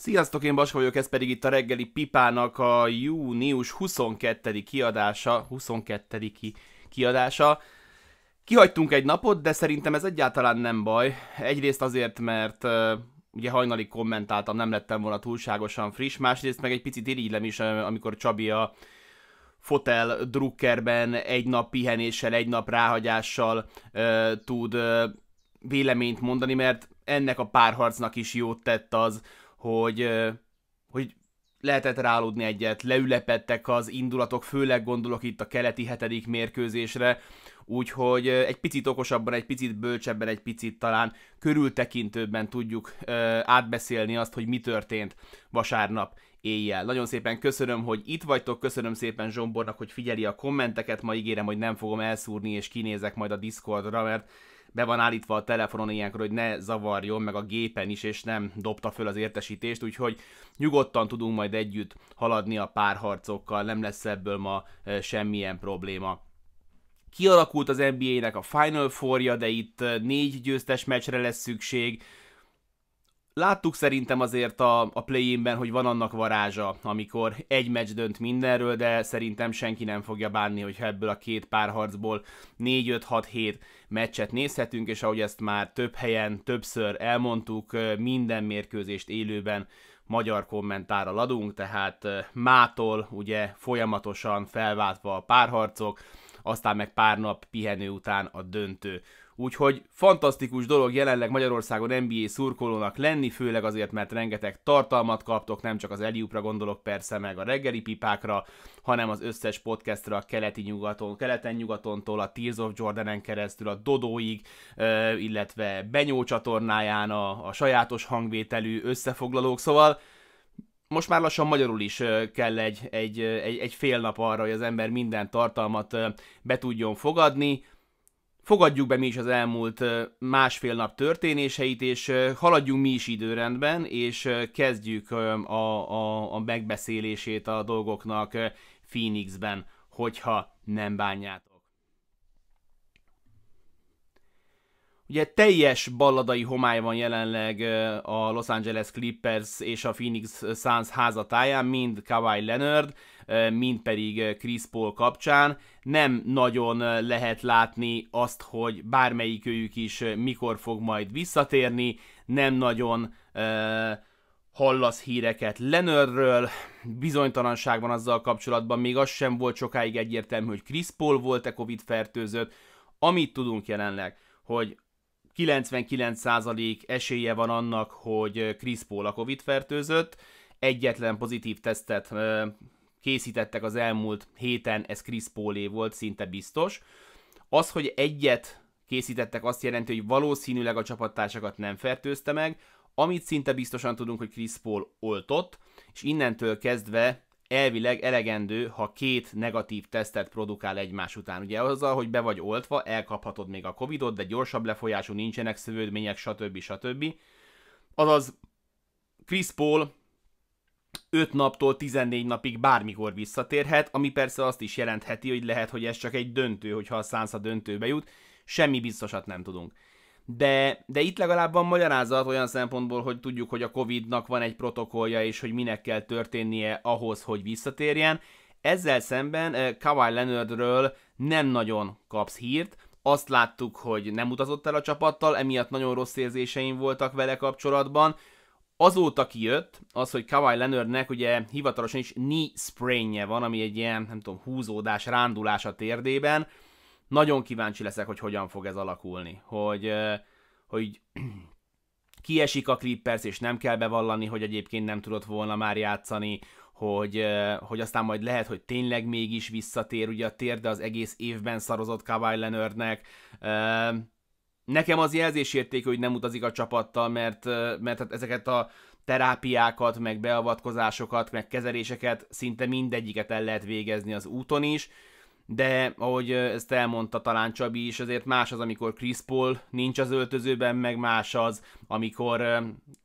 Sziasztok, én Bas vagyok, ez pedig itt a reggeli pipának a június 22. kiadása, 22. Ki, kiadása. Kihagytunk egy napot, de szerintem ez egyáltalán nem baj. Egyrészt azért, mert uh, ugye hajnali kommentáltam, nem lettem volna túlságosan friss, másrészt meg egy picit irigylem is, amikor Csabi a fotel drukkerben egy nap pihenéssel, egy nap ráhagyással uh, tud uh, véleményt mondani, mert ennek a párharcnak is jót tett az, hogy, hogy lehetett rálódni egyet, leülepettek az indulatok, főleg gondolok itt a keleti hetedik mérkőzésre, úgyhogy egy picit okosabban, egy picit bölcsebben, egy picit talán körültekintőbben tudjuk átbeszélni azt, hogy mi történt vasárnap éjjel. Nagyon szépen köszönöm, hogy itt vagytok, köszönöm szépen Zsombornak, hogy figyeli a kommenteket, ma ígérem, hogy nem fogom elszúrni, és kinézek majd a Discordra, mert be van állítva a telefonon ilyenkor, hogy ne zavarjon, meg a gépen is, és nem dobta föl az értesítést, úgyhogy nyugodtan tudunk majd együtt haladni a párharcokkal, nem lesz ebből ma semmilyen probléma. Kialakult az NBA-nek a Final four de itt négy győztes meccsre lesz szükség, láttuk szerintem azért a, a play-inben, hogy van annak varázsa, amikor egy meccs dönt mindenről, de szerintem senki nem fogja bánni, hogyha ebből a két párharcból 4-5-6-7 meccset nézhetünk, és ahogy ezt már több helyen, többször elmondtuk, minden mérkőzést élőben magyar kommentárral adunk, tehát mától ugye folyamatosan felváltva a párharcok, aztán meg pár nap pihenő után a döntő. Úgyhogy fantasztikus dolog jelenleg Magyarországon NBA szurkolónak lenni, főleg azért, mert rengeteg tartalmat kaptok, nem csak az Eliupra gondolok persze, meg a reggeli pipákra, hanem az összes podcastra a keleti nyugaton, keleten nyugatontól, a Tears of Jordanen keresztül, a Dodóig, illetve Benyó csatornáján a, a sajátos hangvételű összefoglalók, szóval most már lassan magyarul is kell egy, egy, egy, egy fél nap arra, hogy az ember minden tartalmat be tudjon fogadni, fogadjuk be mi is az elmúlt másfél nap történéseit, és haladjunk mi is időrendben, és kezdjük a, a, a megbeszélését a dolgoknak Phoenixben, hogyha nem bánjátok. Ugye teljes balladai homály van jelenleg a Los Angeles Clippers és a Phoenix Suns házatáján, mind Kawhi Leonard, mint pedig Chris Paul kapcsán. Nem nagyon lehet látni azt, hogy bármelyikőjük is mikor fog majd visszatérni, nem nagyon hallasz híreket Lenörről, van azzal kapcsolatban még az sem volt sokáig egyértelmű, hogy Chris Paul volt-e Covid fertőzött. Amit tudunk jelenleg, hogy 99% esélye van annak, hogy Chris Paul a Covid fertőzött, egyetlen pozitív tesztet készítettek az elmúlt héten, ez Chris Paulé volt, szinte biztos. Az, hogy egyet készítettek, azt jelenti, hogy valószínűleg a csapattársakat nem fertőzte meg, amit szinte biztosan tudunk, hogy Chris Paul oltott, és innentől kezdve elvileg elegendő, ha két negatív tesztet produkál egymás után. Ugye azzal, hogy be vagy oltva, elkaphatod még a Covidot, de gyorsabb lefolyású, nincsenek szövődmények, stb. stb. Azaz Chris Paul 5 naptól 14 napig bármikor visszatérhet, ami persze azt is jelentheti, hogy lehet, hogy ez csak egy döntő, hogyha a Suns a döntőbe jut, semmi biztosat nem tudunk. De, de itt legalább van magyarázat olyan szempontból, hogy tudjuk, hogy a Covid-nak van egy protokollja, és hogy minek kell történnie ahhoz, hogy visszatérjen. Ezzel szemben eh, Kawhi Leonardről nem nagyon kapsz hírt, azt láttuk, hogy nem utazott el a csapattal, emiatt nagyon rossz érzéseim voltak vele kapcsolatban, Azóta kijött az, hogy Kawai Leonardnek ugye hivatalosan is knee sprainje van, ami egy ilyen, nem tudom, húzódás, rándulás a térdében. Nagyon kíváncsi leszek, hogy hogyan fog ez alakulni. Hogy, hogy kiesik a Clippers, és nem kell bevallani, hogy egyébként nem tudott volna már játszani, hogy, hogy aztán majd lehet, hogy tényleg mégis visszatér ugye a térde az egész évben szarozott Kawai Leonardnek. Nekem az jelzésértékű, hogy nem utazik a csapattal, mert, mert hát ezeket a terápiákat, meg beavatkozásokat, meg kezeléseket szinte mindegyiket el lehet végezni az úton is, de ahogy ezt elmondta talán Csabi is, azért más az, amikor Chris Paul nincs az öltözőben, meg más az, amikor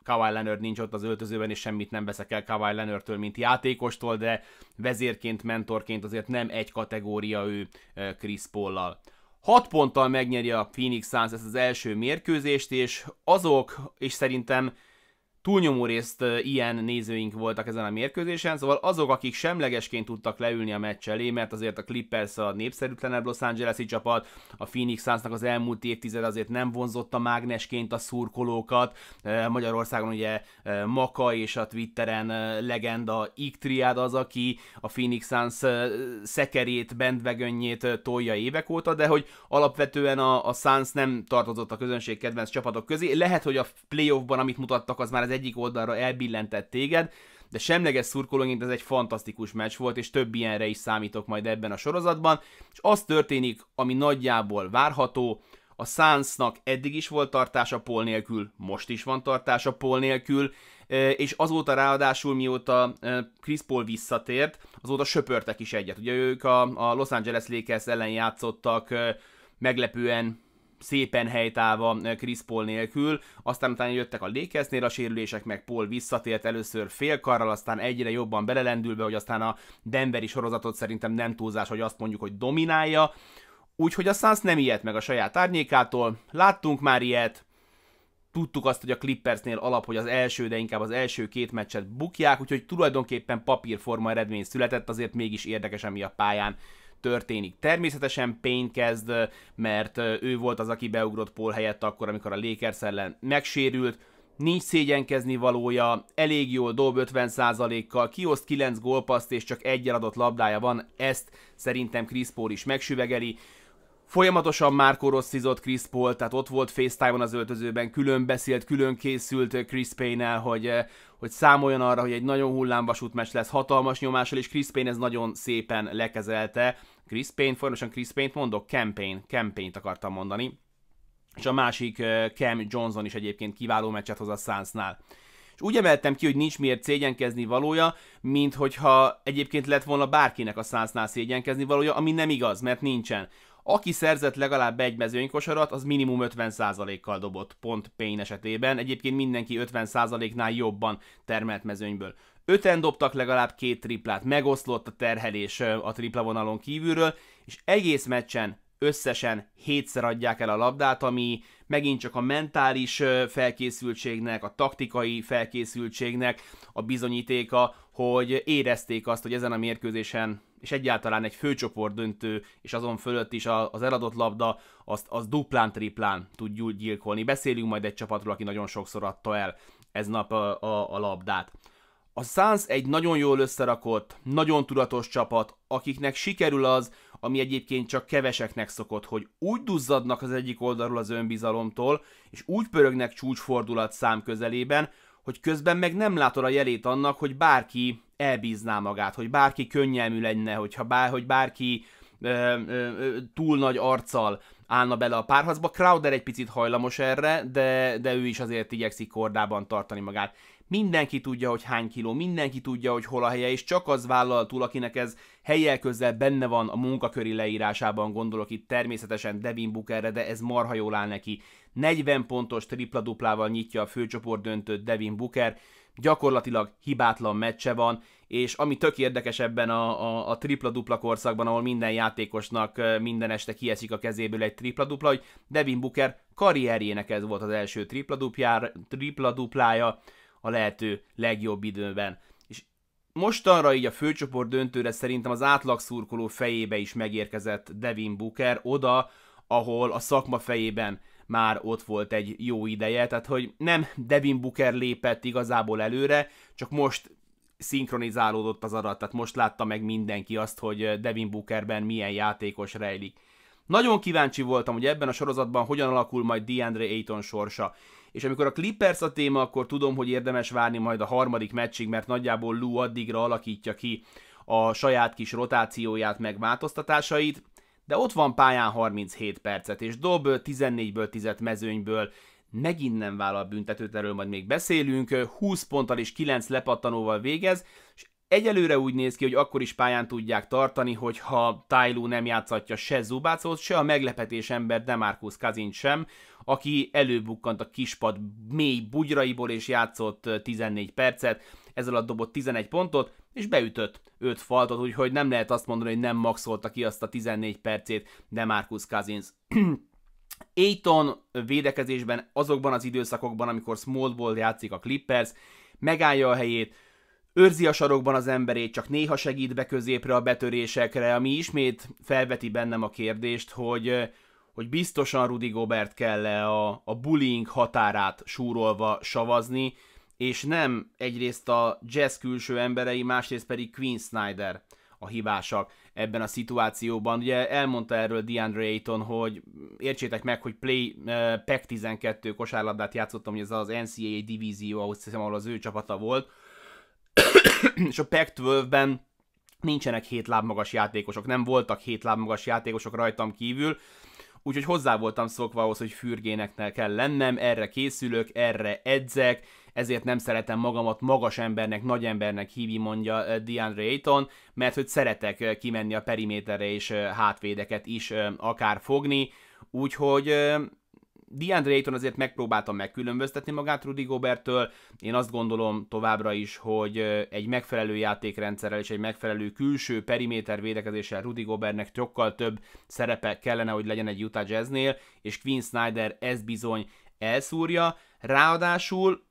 Kawhi Leonard nincs ott az öltözőben, és semmit nem veszek el Kawhi Leonardtől, mint játékostól, de vezérként, mentorként azért nem egy kategória ő Chris Paul-lal. 6 ponttal megnyeri a Phoenix Suns ezt az első mérkőzést, és azok, és szerintem túlnyomó részt ilyen nézőink voltak ezen a mérkőzésen, szóval azok, akik semlegesként tudtak leülni a meccs elé, mert azért a Clippers a népszerűtlenebb Los Angeles-i csapat, a Phoenix Sunsnak az elmúlt évtized azért nem vonzotta mágnesként a szurkolókat, Magyarországon ugye Maka és a Twitteren legenda Iktriád az, aki a Phoenix Suns szekerét, bendvegönnyét tolja évek óta, de hogy alapvetően a, a Suns nem tartozott a közönség kedvenc csapatok közé, lehet, hogy a playoffban, amit mutattak, az már az egyik oldalra elbillentett téged, de semleges szurkolóként ez egy fantasztikus meccs volt, és több ilyenre is számítok majd ebben a sorozatban, és az történik, ami nagyjából várható, a Sansnak eddig is volt tartása pol nélkül, most is van tartása pol nélkül, e, és azóta ráadásul, mióta e, Chris Paul visszatért, azóta söpörtek is egyet. Ugye ők a Los Angeles Lakers ellen játszottak e, meglepően szépen helytálva Chris Paul nélkül, aztán utána jöttek a lékeznél a sérülések, meg Paul visszatért először félkarral, aztán egyre jobban belelendülve, hogy aztán a Denveri sorozatot szerintem nem túlzás, hogy azt mondjuk, hogy dominálja, úgyhogy a Suns nem ijedt meg a saját árnyékától, láttunk már ilyet, tudtuk azt, hogy a Clippersnél alap, hogy az első, de inkább az első két meccset bukják, úgyhogy tulajdonképpen papírforma eredmény született, azért mégis érdekes ami a pályán történik. Természetesen Payne kezd, mert ő volt az, aki beugrott Paul helyett akkor, amikor a Lakers ellen megsérült, nincs szégyenkezni valója, elég jól dob 50%-kal, kioszt 9 gólpaszt és csak egy adott labdája van, ezt szerintem Chris Paul is megsüvegeli. Folyamatosan már rosszizott Chris Paul, tehát ott volt FaceTime-on az öltözőben, külön beszélt, külön készült eh, Chris payne hogy, eh, hogy számoljon arra, hogy egy nagyon hullámvasút meccs lesz hatalmas nyomással, és Chris Payne ez nagyon szépen lekezelte. Chris Payne, folyamatosan Chris Payne-t mondok, campaign, campaign-t akartam mondani. És a másik eh, Cam Johnson is egyébként kiváló meccset hoz a Sunsnál. És úgy emeltem ki, hogy nincs miért szégyenkezni valója, mint hogyha egyébként lett volna bárkinek a száznál szégyenkezni valója, ami nem igaz, mert nincsen. Aki szerzett legalább egy mezőnykosarat, az minimum 50%-kal dobott, pont Payne esetében. Egyébként mindenki 50%-nál jobban termelt mezőnyből. Öten dobtak legalább két triplát, megoszlott a terhelés a tripla vonalon kívülről, és egész meccsen összesen hétszer adják el a labdát, ami megint csak a mentális felkészültségnek, a taktikai felkészültségnek a bizonyítéka, hogy érezték azt, hogy ezen a mérkőzésen és egyáltalán egy főcsoport döntő, és azon fölött is az eladott labda, azt, az duplán-triplán tud gyilkolni. Beszélünk majd egy csapatról, aki nagyon sokszor adta el ez nap a, a, a labdát. A Suns egy nagyon jól összerakott, nagyon tudatos csapat, akiknek sikerül az, ami egyébként csak keveseknek szokott, hogy úgy duzzadnak az egyik oldalról az önbizalomtól, és úgy pörögnek csúcsfordulat szám közelében, hogy közben meg nem látod a jelét annak, hogy bárki elbízná magát, hogy bárki könnyelmű lenne, hogyha bár, hogy bárki ö, ö, túl nagy arccal állna bele a párharcba. Crowder egy picit hajlamos erre, de, de ő is azért igyekszik kordában tartani magát. Mindenki tudja, hogy hány kiló, mindenki tudja, hogy hol a helye, és csak az vállal túl, akinek ez helyel közel benne van a munkaköri leírásában, gondolok itt természetesen Devin Bookerre, de ez marha jól áll neki. 40 pontos tripla-duplával nyitja a főcsoport döntőt Devin Booker, gyakorlatilag hibátlan meccse van, és ami tök érdekes ebben a, a, a tripla-dupla korszakban, ahol minden játékosnak minden este kieszik a kezéből egy tripla-dupla, hogy Devin Booker karrierjének ez volt az első tripla-duplája a lehető legjobb időben. És mostanra így a főcsoport döntőre szerintem az átlag szurkoló fejébe is megérkezett Devin Booker oda, ahol a szakma fejében már ott volt egy jó ideje, tehát hogy nem Devin Booker lépett igazából előre, csak most szinkronizálódott az adat, tehát most látta meg mindenki azt, hogy Devin Bookerben milyen játékos rejlik. Nagyon kíváncsi voltam, hogy ebben a sorozatban hogyan alakul majd DeAndre Ayton sorsa. És amikor a Clippers a téma, akkor tudom, hogy érdemes várni majd a harmadik meccsig, mert nagyjából Lou addigra alakítja ki a saját kis rotációját, meg változtatásait de ott van pályán 37 percet, és dob 14-ből 10 mezőnyből, megint nem vállal büntetőt, erről majd még beszélünk, 20 ponttal és 9 lepattanóval végez, és egyelőre úgy néz ki, hogy akkor is pályán tudják tartani, hogyha Tyloo nem játszhatja se Zubácot, se a meglepetés ember Demarcus Kazin sem, aki előbukkant a kispad mély bugyraiból és játszott 14 percet, ezzel a dobott 11 pontot, és beütött 5 faltot, úgyhogy nem lehet azt mondani, hogy nem maxolta ki azt a 14 percét de Marcus Cousins. Aiton védekezésben azokban az időszakokban, amikor smallból játszik a Clippers, megállja a helyét, őrzi a sarokban az emberét, csak néha segít be középre a betörésekre, ami ismét felveti bennem a kérdést, hogy hogy biztosan Rudy Gobert kell -e a, a bullying határát súrolva savazni, és nem egyrészt a jazz külső emberei, másrészt pedig Queen Snyder a hibásak ebben a szituációban. Ugye elmondta erről DeAndre Ayton, hogy értsétek meg, hogy Play eh, Pack 12 kosárlabdát játszottam, hogy ez az NCAA divízió, ahhoz hiszem, ahol az ő csapata volt, és a Pack 12-ben nincsenek hét lábmagas játékosok, nem voltak hét lábmagas játékosok rajtam kívül, úgyhogy hozzá voltam szokva ahhoz, hogy fürgéneknek kell lennem, erre készülök, erre edzek, ezért nem szeretem magamat magas embernek, nagy embernek hívni, mondja eh, DeAndre Ayton, mert hogy szeretek eh, kimenni a periméterre és eh, hátvédeket is akár fogni, úgyhogy DeAndre Ayton azért megpróbáltam megkülönböztetni magát Rudy Gobertől. Én azt gondolom továbbra is, hogy egy megfelelő játékrendszerrel és egy megfelelő külső periméter védekezéssel Rudy Gobertnek sokkal több szerepe kellene, hogy legyen egy Utah Jazznél, és Quinn Snyder ez bizony elszúrja. Ráadásul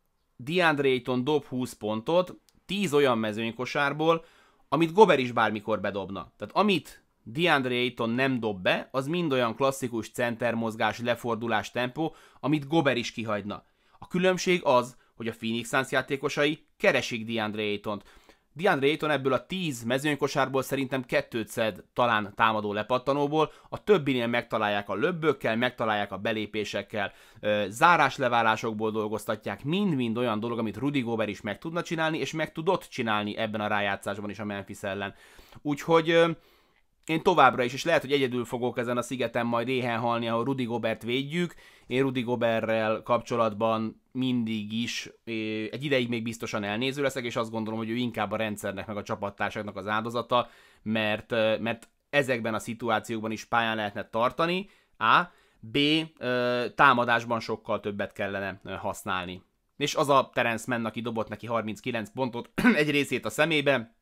DeAndre Ayton dob 20 pontot, 10 olyan mezőnykosárból, amit Gober is bármikor bedobna. Tehát amit DeAndre Ayton nem dob be, az mind olyan klasszikus centermozgás, lefordulás tempó, amit Gober is kihagyna. A különbség az, hogy a Phoenix Suns játékosai keresik DeAndre Aytont. Dian Rayton ebből a 10 mezőnykosárból szerintem kettőt szed talán támadó lepattanóból, a többinél megtalálják a löbbökkel, megtalálják a belépésekkel, zárásleválásokból dolgoztatják, mind-mind olyan dolog, amit Rudy Gober is meg tudna csinálni, és meg tudott csinálni ebben a rájátszásban is a Memphis ellen. Úgyhogy én továbbra is, és lehet, hogy egyedül fogok ezen a szigeten majd éhen halni, ahol Rudi Gobert védjük. Én Rudi Goberrel kapcsolatban mindig is egy ideig még biztosan elnéző leszek, és azt gondolom, hogy ő inkább a rendszernek, meg a csapattársaknak az áldozata, mert, mert ezekben a szituációkban is pályán lehetne tartani, A. B. Támadásban sokkal többet kellene használni. És az a Terence Mann, aki dobott neki 39 pontot, egy részét a szemébe,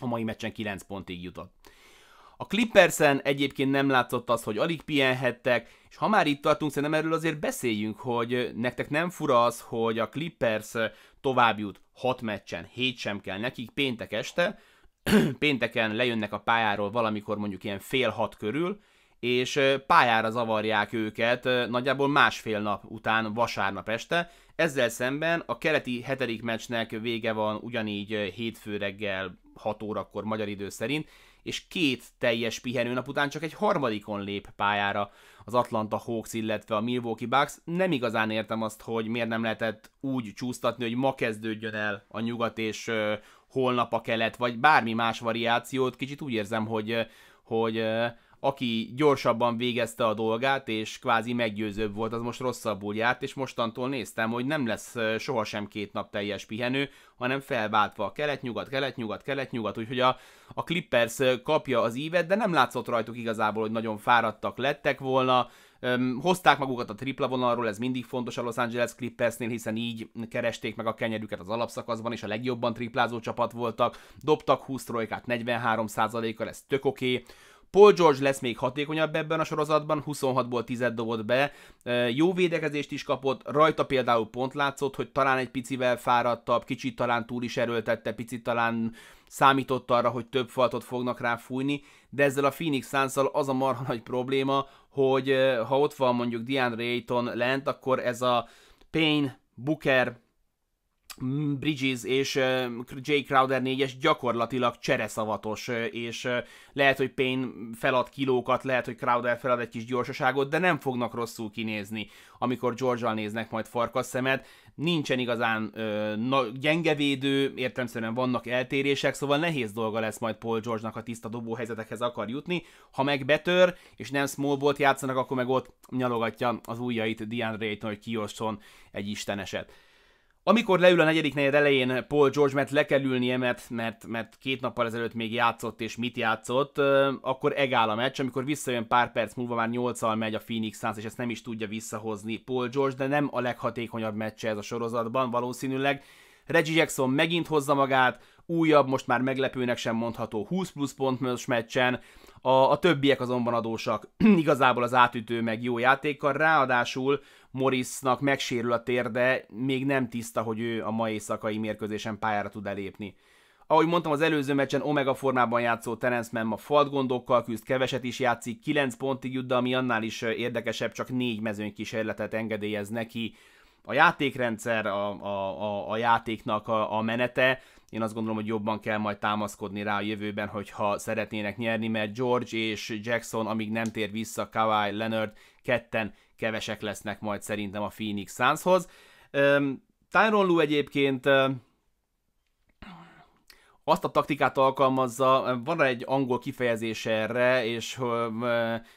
a mai meccsen 9 pontig jutott. A Clippersen egyébként nem látszott az, hogy alig pihenhettek, és ha már itt tartunk, szerintem erről azért beszéljünk, hogy nektek nem fura az, hogy a Clippers tovább jut 6 meccsen, 7 sem kell nekik péntek este, pénteken lejönnek a pályáról valamikor mondjuk ilyen fél hat körül, és pályára zavarják őket nagyjából másfél nap után vasárnap este. Ezzel szemben a keleti hetedik meccsnek vége van ugyanígy hétfő reggel 6 órakor magyar idő szerint, és két teljes pihenőnap után csak egy harmadikon lép pályára az Atlanta Hawks, illetve a Milwaukee Bucks. Nem igazán értem azt, hogy miért nem lehetett úgy csúsztatni, hogy ma kezdődjön el a nyugat és holnap a kelet, vagy bármi más variációt. Kicsit úgy érzem, hogy, hogy aki gyorsabban végezte a dolgát, és kvázi meggyőzőbb volt, az most rosszabbul járt, és mostantól néztem, hogy nem lesz sohasem két nap teljes pihenő, hanem felváltva a kelet-nyugat, kelet-nyugat, kelet-nyugat, úgyhogy a, a Clippers kapja az ívet, de nem látszott rajtuk igazából, hogy nagyon fáradtak lettek volna, hozták magukat a tripla vonalról, ez mindig fontos a Los Angeles Clippersnél, hiszen így keresték meg a kenyerüket az alapszakaszban, és a legjobban triplázó csapat voltak, dobtak 20 trojkát 43%-kal, ez tök oké. Okay. Paul George lesz még hatékonyabb ebben a sorozatban, 26-ból 10 dobott be, jó védekezést is kapott, rajta például pont látszott, hogy talán egy picivel fáradtabb, kicsit talán túl is erőltette, picit talán számított arra, hogy több faltot fognak rá fújni, de ezzel a Phoenix suns az a marha nagy probléma, hogy ha ott van mondjuk DeAndre Ayton lent, akkor ez a Payne, Booker, Mm, Bridges és Jay Crowder 4-es gyakorlatilag csereszavatos, és lehet, hogy Payne felad kilókat, lehet, hogy Crowder felad egy kis gyorsaságot, de nem fognak rosszul kinézni, amikor george néznek majd farkas szemed. Nincsen igazán ö, na, gyenge védő, értelemszerűen vannak eltérések, szóval nehéz dolga lesz majd Paul George-nak a tiszta dobó helyzetekhez akar jutni. Ha meg betör, és nem volt játszanak, akkor meg ott nyalogatja az ujjait DeAndre Rayton, hogy kiosson egy isteneset. Amikor leül a negyedik negyed elején Paul George, mert le kell ülnie, mert, mert, mert két nappal ezelőtt még játszott és mit játszott, akkor egál a meccs, amikor visszajön pár perc múlva már 8 megy a Phoenix Suns, és ezt nem is tudja visszahozni Paul George, de nem a leghatékonyabb meccse ez a sorozatban valószínűleg, Reggie Jackson megint hozza magát, újabb, most már meglepőnek sem mondható 20 plusz pontos meccsen, a, a többiek azonban adósak igazából az átütő meg jó játékkal, ráadásul Morrisnak megsérül a térde, még nem tiszta, hogy ő a mai éjszakai mérkőzésen pályára tud elépni. Ahogy mondtam, az előző meccsen omega formában játszó Terence Mann ma faltgondokkal küzd, keveset is játszik, 9 pontig jut, de ami annál is érdekesebb, csak 4 mezőny kísérletet engedélyez neki a játékrendszer, a, a, a, a játéknak a, a menete, én azt gondolom, hogy jobban kell majd támaszkodni rá a jövőben, hogyha szeretnének nyerni, mert George és Jackson, amíg nem tér vissza Kawhi Leonard, ketten kevesek lesznek majd szerintem a Phoenix Sunshoz. Um, Tyron Lue egyébként azt a taktikát alkalmazza, van egy angol kifejezés erre, és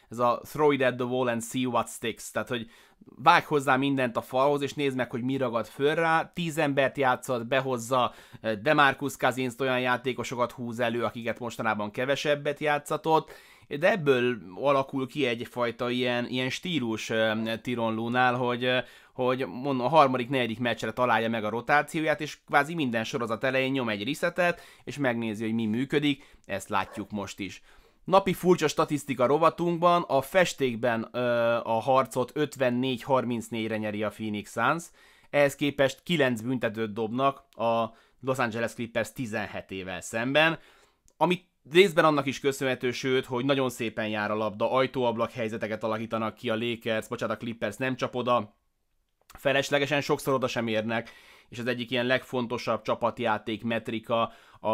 ez a throw it at the wall and see what sticks, tehát hogy vág hozzá mindent a falhoz, és nézd meg, hogy mi ragad föl rá. Tíz embert játszott, behozza eh, Demarcus cousins olyan játékosokat húz elő, akiket mostanában kevesebbet játszatott, de ebből alakul ki egyfajta ilyen, ilyen stílus eh, Tiron Lunál, hogy, eh, hogy mondom, a harmadik, negyedik meccsre találja meg a rotációját, és kvázi minden sorozat elején nyom egy resetet, és megnézi, hogy mi működik, ezt látjuk most is. Napi furcsa statisztika rovatunkban a festékben ö, a harcot 54-34-re nyeri a Phoenix Suns, ehhez képest 9 büntetőt dobnak a Los Angeles Clippers 17 ével szemben, ami részben annak is köszönhető, sőt, hogy nagyon szépen jár a labda, ajtóablak helyzeteket alakítanak ki a Lakers, bocsánat, a Clippers nem csap oda, feleslegesen sokszor oda sem érnek, és az egyik ilyen legfontosabb csapatjáték metrika a,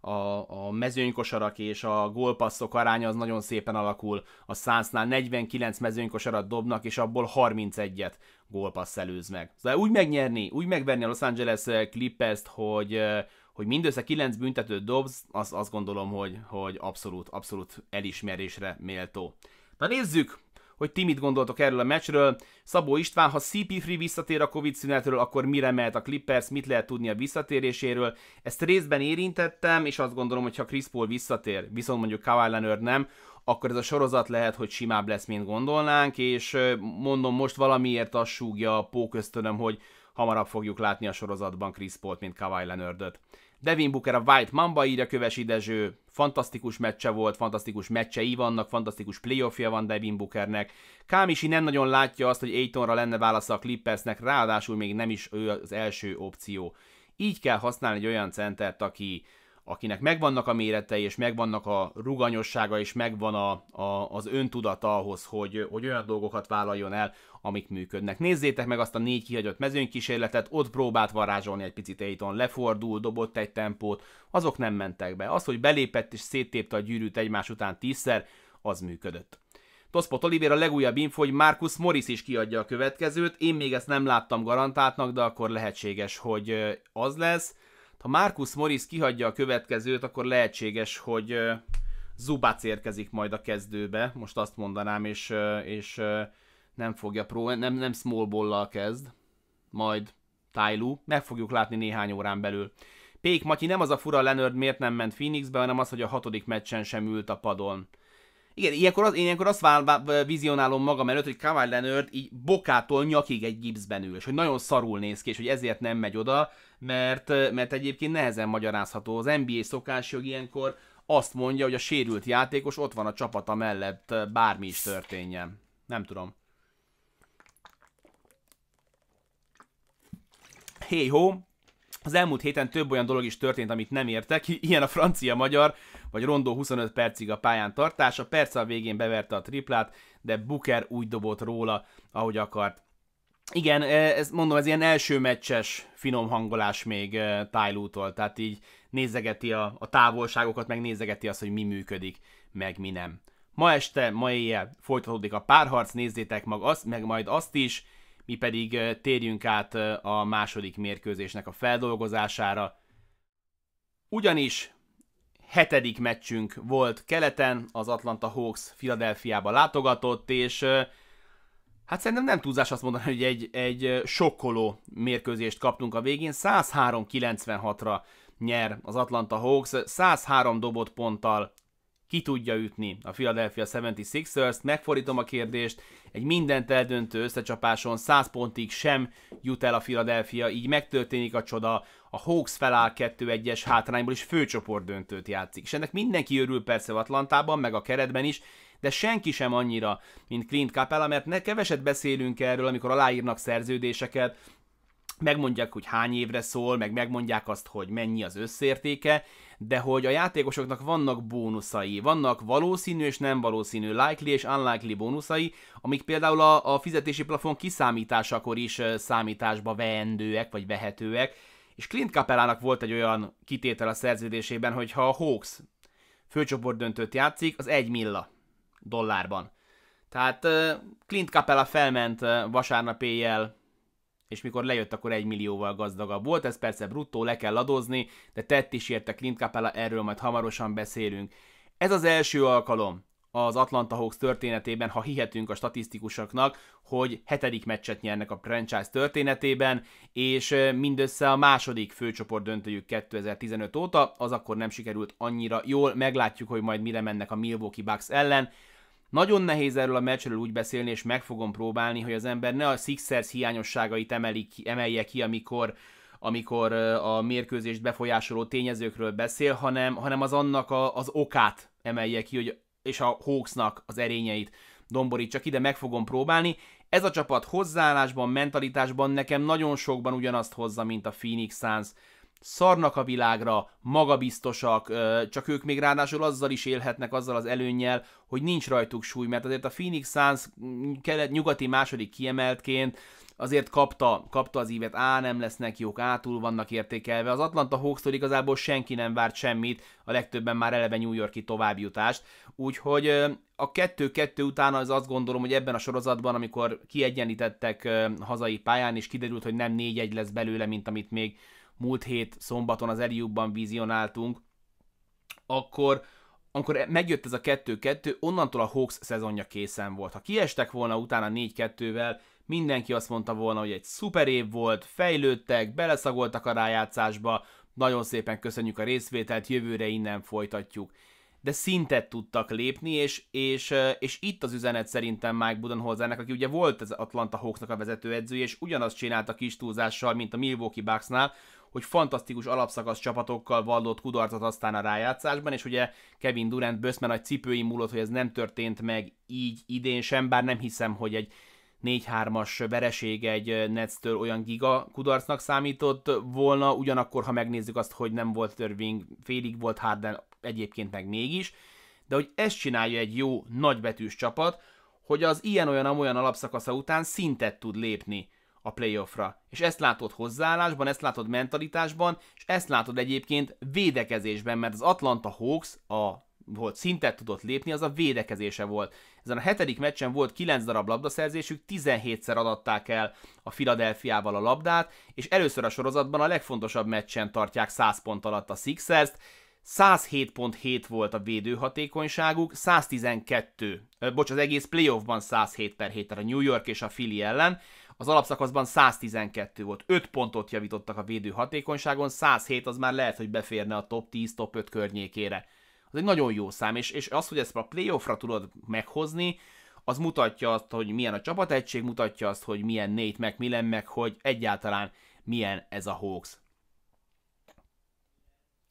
a, a mezőnykosarak és a gólpasszok aránya az nagyon szépen alakul. A Sunsnál 49 mezőnykosarat dobnak, és abból 31-et gólpassz előz meg. Szóval úgy megnyerni, úgy megverni a Los Angeles eh, Clippers-t, hogy, eh, hogy mindössze 9 büntetőt dobsz, az, azt gondolom, hogy, hogy abszolút, abszolút elismerésre méltó. Na nézzük, hogy ti mit gondoltok erről a meccsről. Szabó István, ha CP Free visszatér a Covid szünetről, akkor mire mehet a Clippers, mit lehet tudni a visszatéréséről. Ezt részben érintettem, és azt gondolom, hogy ha Chris Paul visszatér, viszont mondjuk Kawhi Leonard nem, akkor ez a sorozat lehet, hogy simább lesz, mint gondolnánk, és mondom, most valamiért azt súgja a póköztönöm, hogy hamarabb fogjuk látni a sorozatban Chris Paul-t, mint Kawhi Leonardot. Devin Booker a White Mamba, írja Kövesi Dezső. Fantasztikus meccse volt, fantasztikus meccsei vannak, fantasztikus playoffja van Devin Bookernek. Kámisi nem nagyon látja azt, hogy Aitonra lenne válasza a Clippersnek, ráadásul még nem is ő az első opció. Így kell használni egy olyan centert, aki akinek megvannak a méretei, és megvannak a ruganyossága, és megvan a, a, az öntudata ahhoz, hogy, hogy olyan dolgokat vállaljon el, amik működnek. Nézzétek meg azt a négy kihagyott mezőnykísérletet, ott próbált varázsolni egy picit Aiton, lefordul, dobott egy tempót, azok nem mentek be. Az, hogy belépett és széttépte a gyűrűt egymás után tízszer, az működött. Toszpot Oliver a legújabb info, hogy Marcus Morris is kiadja a következőt. Én még ezt nem láttam garantáltnak, de akkor lehetséges, hogy az lesz. Ha Marcus Morris kihagyja a következőt, akkor lehetséges, hogy Zubac érkezik majd a kezdőbe, most azt mondanám, és, és nem fogja pró, nem, nem small ball kezd, majd Tájlú, meg fogjuk látni néhány órán belül. Pék Matyi nem az a fura Leonard miért nem ment Phoenixbe, hanem az, hogy a hatodik meccsen sem ült a padon. Igen, ilyenkor, az, én ilyenkor azt vál, vizionálom magam előtt, hogy Kawhi Leonard így bokától nyakig egy gipszben ül, és hogy nagyon szarul néz ki, és hogy ezért nem megy oda, mert, mert egyébként nehezen magyarázható. Az NBA szokásjog ilyenkor azt mondja, hogy a sérült játékos ott van a csapata mellett, bármi is történjen. Nem tudom. Hey ho! Az elmúlt héten több olyan dolog is történt, amit nem értek, ilyen a francia-magyar, vagy rondó 25 percig a pályán tartása, perc a végén beverte a triplát, de Buker úgy dobott róla, ahogy akart igen, ez, mondom, ez ilyen első meccses finom hangolás még Tájlútól, tehát így nézegeti a, a távolságokat, meg nézegeti azt, hogy mi működik, meg mi nem. Ma este, ma éjjel folytatódik a párharc, nézzétek meg, azt, meg majd azt is, mi pedig térjünk át a második mérkőzésnek a feldolgozására. Ugyanis hetedik meccsünk volt keleten, az Atlanta Hawks Filadelfiába látogatott, és Hát szerintem nem túlzás azt mondani, hogy egy, egy sokkoló mérkőzést kaptunk a végén. 103-96-ra nyer az Atlanta Hawks, 103 dobott ponttal ki tudja ütni a Philadelphia 76ers-t. Megfordítom a kérdést, egy mindent eldöntő összecsapáson 100 pontig sem jut el a Philadelphia, így megtörténik a csoda, a Hawks feláll 2-1-es hátrányból, és főcsoport döntőt játszik. És ennek mindenki örül persze Atlantában, meg a keretben is, de senki sem annyira, mint Clint Capella, mert ne keveset beszélünk erről, amikor aláírnak szerződéseket, megmondják, hogy hány évre szól, meg megmondják azt, hogy mennyi az összértéke, de hogy a játékosoknak vannak bónuszai, vannak valószínű és nem valószínű, likely és unlikely bónuszai, amik például a, a fizetési plafon kiszámításakor is számításba veendőek, vagy vehetőek, és Clint Capellának volt egy olyan kitétel a szerződésében, hogy ha a Hawks főcsoport döntőt játszik, az egy milla dollárban. Tehát Clint Capella felment vasárnap éjjel, és mikor lejött, akkor egy millióval gazdagabb volt. Ez persze bruttó, le kell adozni, de tett is érte Clint Capella, erről majd hamarosan beszélünk. Ez az első alkalom az Atlanta Hawks történetében, ha hihetünk a statisztikusoknak, hogy hetedik meccset nyernek a franchise történetében, és mindössze a második főcsoport döntőjük 2015 óta, az akkor nem sikerült annyira jól, meglátjuk, hogy majd mire mennek a Milwaukee Bucks ellen, nagyon nehéz erről a meccsről úgy beszélni, és meg fogom próbálni, hogy az ember ne a Sixers hiányosságait emeli emelje ki, amikor amikor a mérkőzést befolyásoló tényezőkről beszél, hanem, hanem az annak a, az okát emelje ki, hogy, és a Hawksnak az erényeit domborítsa ki, de meg fogom próbálni. Ez a csapat hozzáállásban, mentalitásban nekem nagyon sokban ugyanazt hozza, mint a Phoenix Suns szarnak a világra, magabiztosak, csak ők még ráadásul azzal is élhetnek, azzal az előnnyel, hogy nincs rajtuk súly, mert azért a Phoenix Suns kelet-nyugati második kiemeltként azért kapta, kapta az ívet, á, nem lesznek jók, túl vannak értékelve. Az Atlanta Hawks-tól igazából senki nem várt semmit, a legtöbben már eleve New Yorki továbbjutást, úgyhogy a kettő kettő után az azt gondolom, hogy ebben a sorozatban, amikor kiegyenlítettek hazai pályán, és kiderült, hogy nem 4-1 lesz belőle, mint amit még múlt hét szombaton az Eliubban vizionáltunk, akkor amikor megjött ez a 2-2, onnantól a Hawks szezonja készen volt. Ha kiestek volna utána 4-2-vel, mindenki azt mondta volna, hogy egy szuper év volt, fejlődtek, beleszagoltak a rájátszásba, nagyon szépen köszönjük a részvételt, jövőre innen folytatjuk. De szintet tudtak lépni, és, és, eh, és itt az üzenet szerintem Mike Budenholzernek, aki ugye volt az Atlanta Hawksnak a vezetőedzője, és ugyanazt csinálta kis túlzással, mint a Milwaukee Bucksnál, hogy fantasztikus alapszakasz csapatokkal vallott kudarcot aztán a rájátszásban, és ugye Kevin Durant böszmen nagy cipői múlott, hogy ez nem történt meg így idén sem, bár nem hiszem, hogy egy 4-3-as vereség egy Netstől olyan giga kudarcnak számított volna, ugyanakkor, ha megnézzük azt, hogy nem volt Irving, félig volt Harden, egyébként meg mégis, de hogy ezt csinálja egy jó, nagybetűs csapat, hogy az ilyen-olyan-olyan alapszakasza után szintet tud lépni a playoffra. És ezt látod hozzáállásban, ezt látod mentalitásban, és ezt látod egyébként védekezésben, mert az Atlanta Hawks a volt szintet tudott lépni, az a védekezése volt. Ezen a hetedik meccsen volt 9 darab labdaszerzésük, 17-szer adatták el a Filadelfiával a labdát, és először a sorozatban a legfontosabb meccsen tartják 100 pont alatt a Sixers-t, 107.7 volt a védőhatékonyságuk, 112, bocs, az egész playoffban 107 per 7, a New York és a Philly ellen, az alapszakaszban 112 volt. 5 pontot javítottak a védő hatékonyságon, 107 az már lehet, hogy beférne a top 10, top 5 környékére. Az egy nagyon jó szám, és, és az, hogy ezt a playoffra tudod meghozni, az mutatja azt, hogy milyen a csapategység, mutatja azt, hogy milyen Nate McMillan, meg hogy egyáltalán milyen ez a Hawks.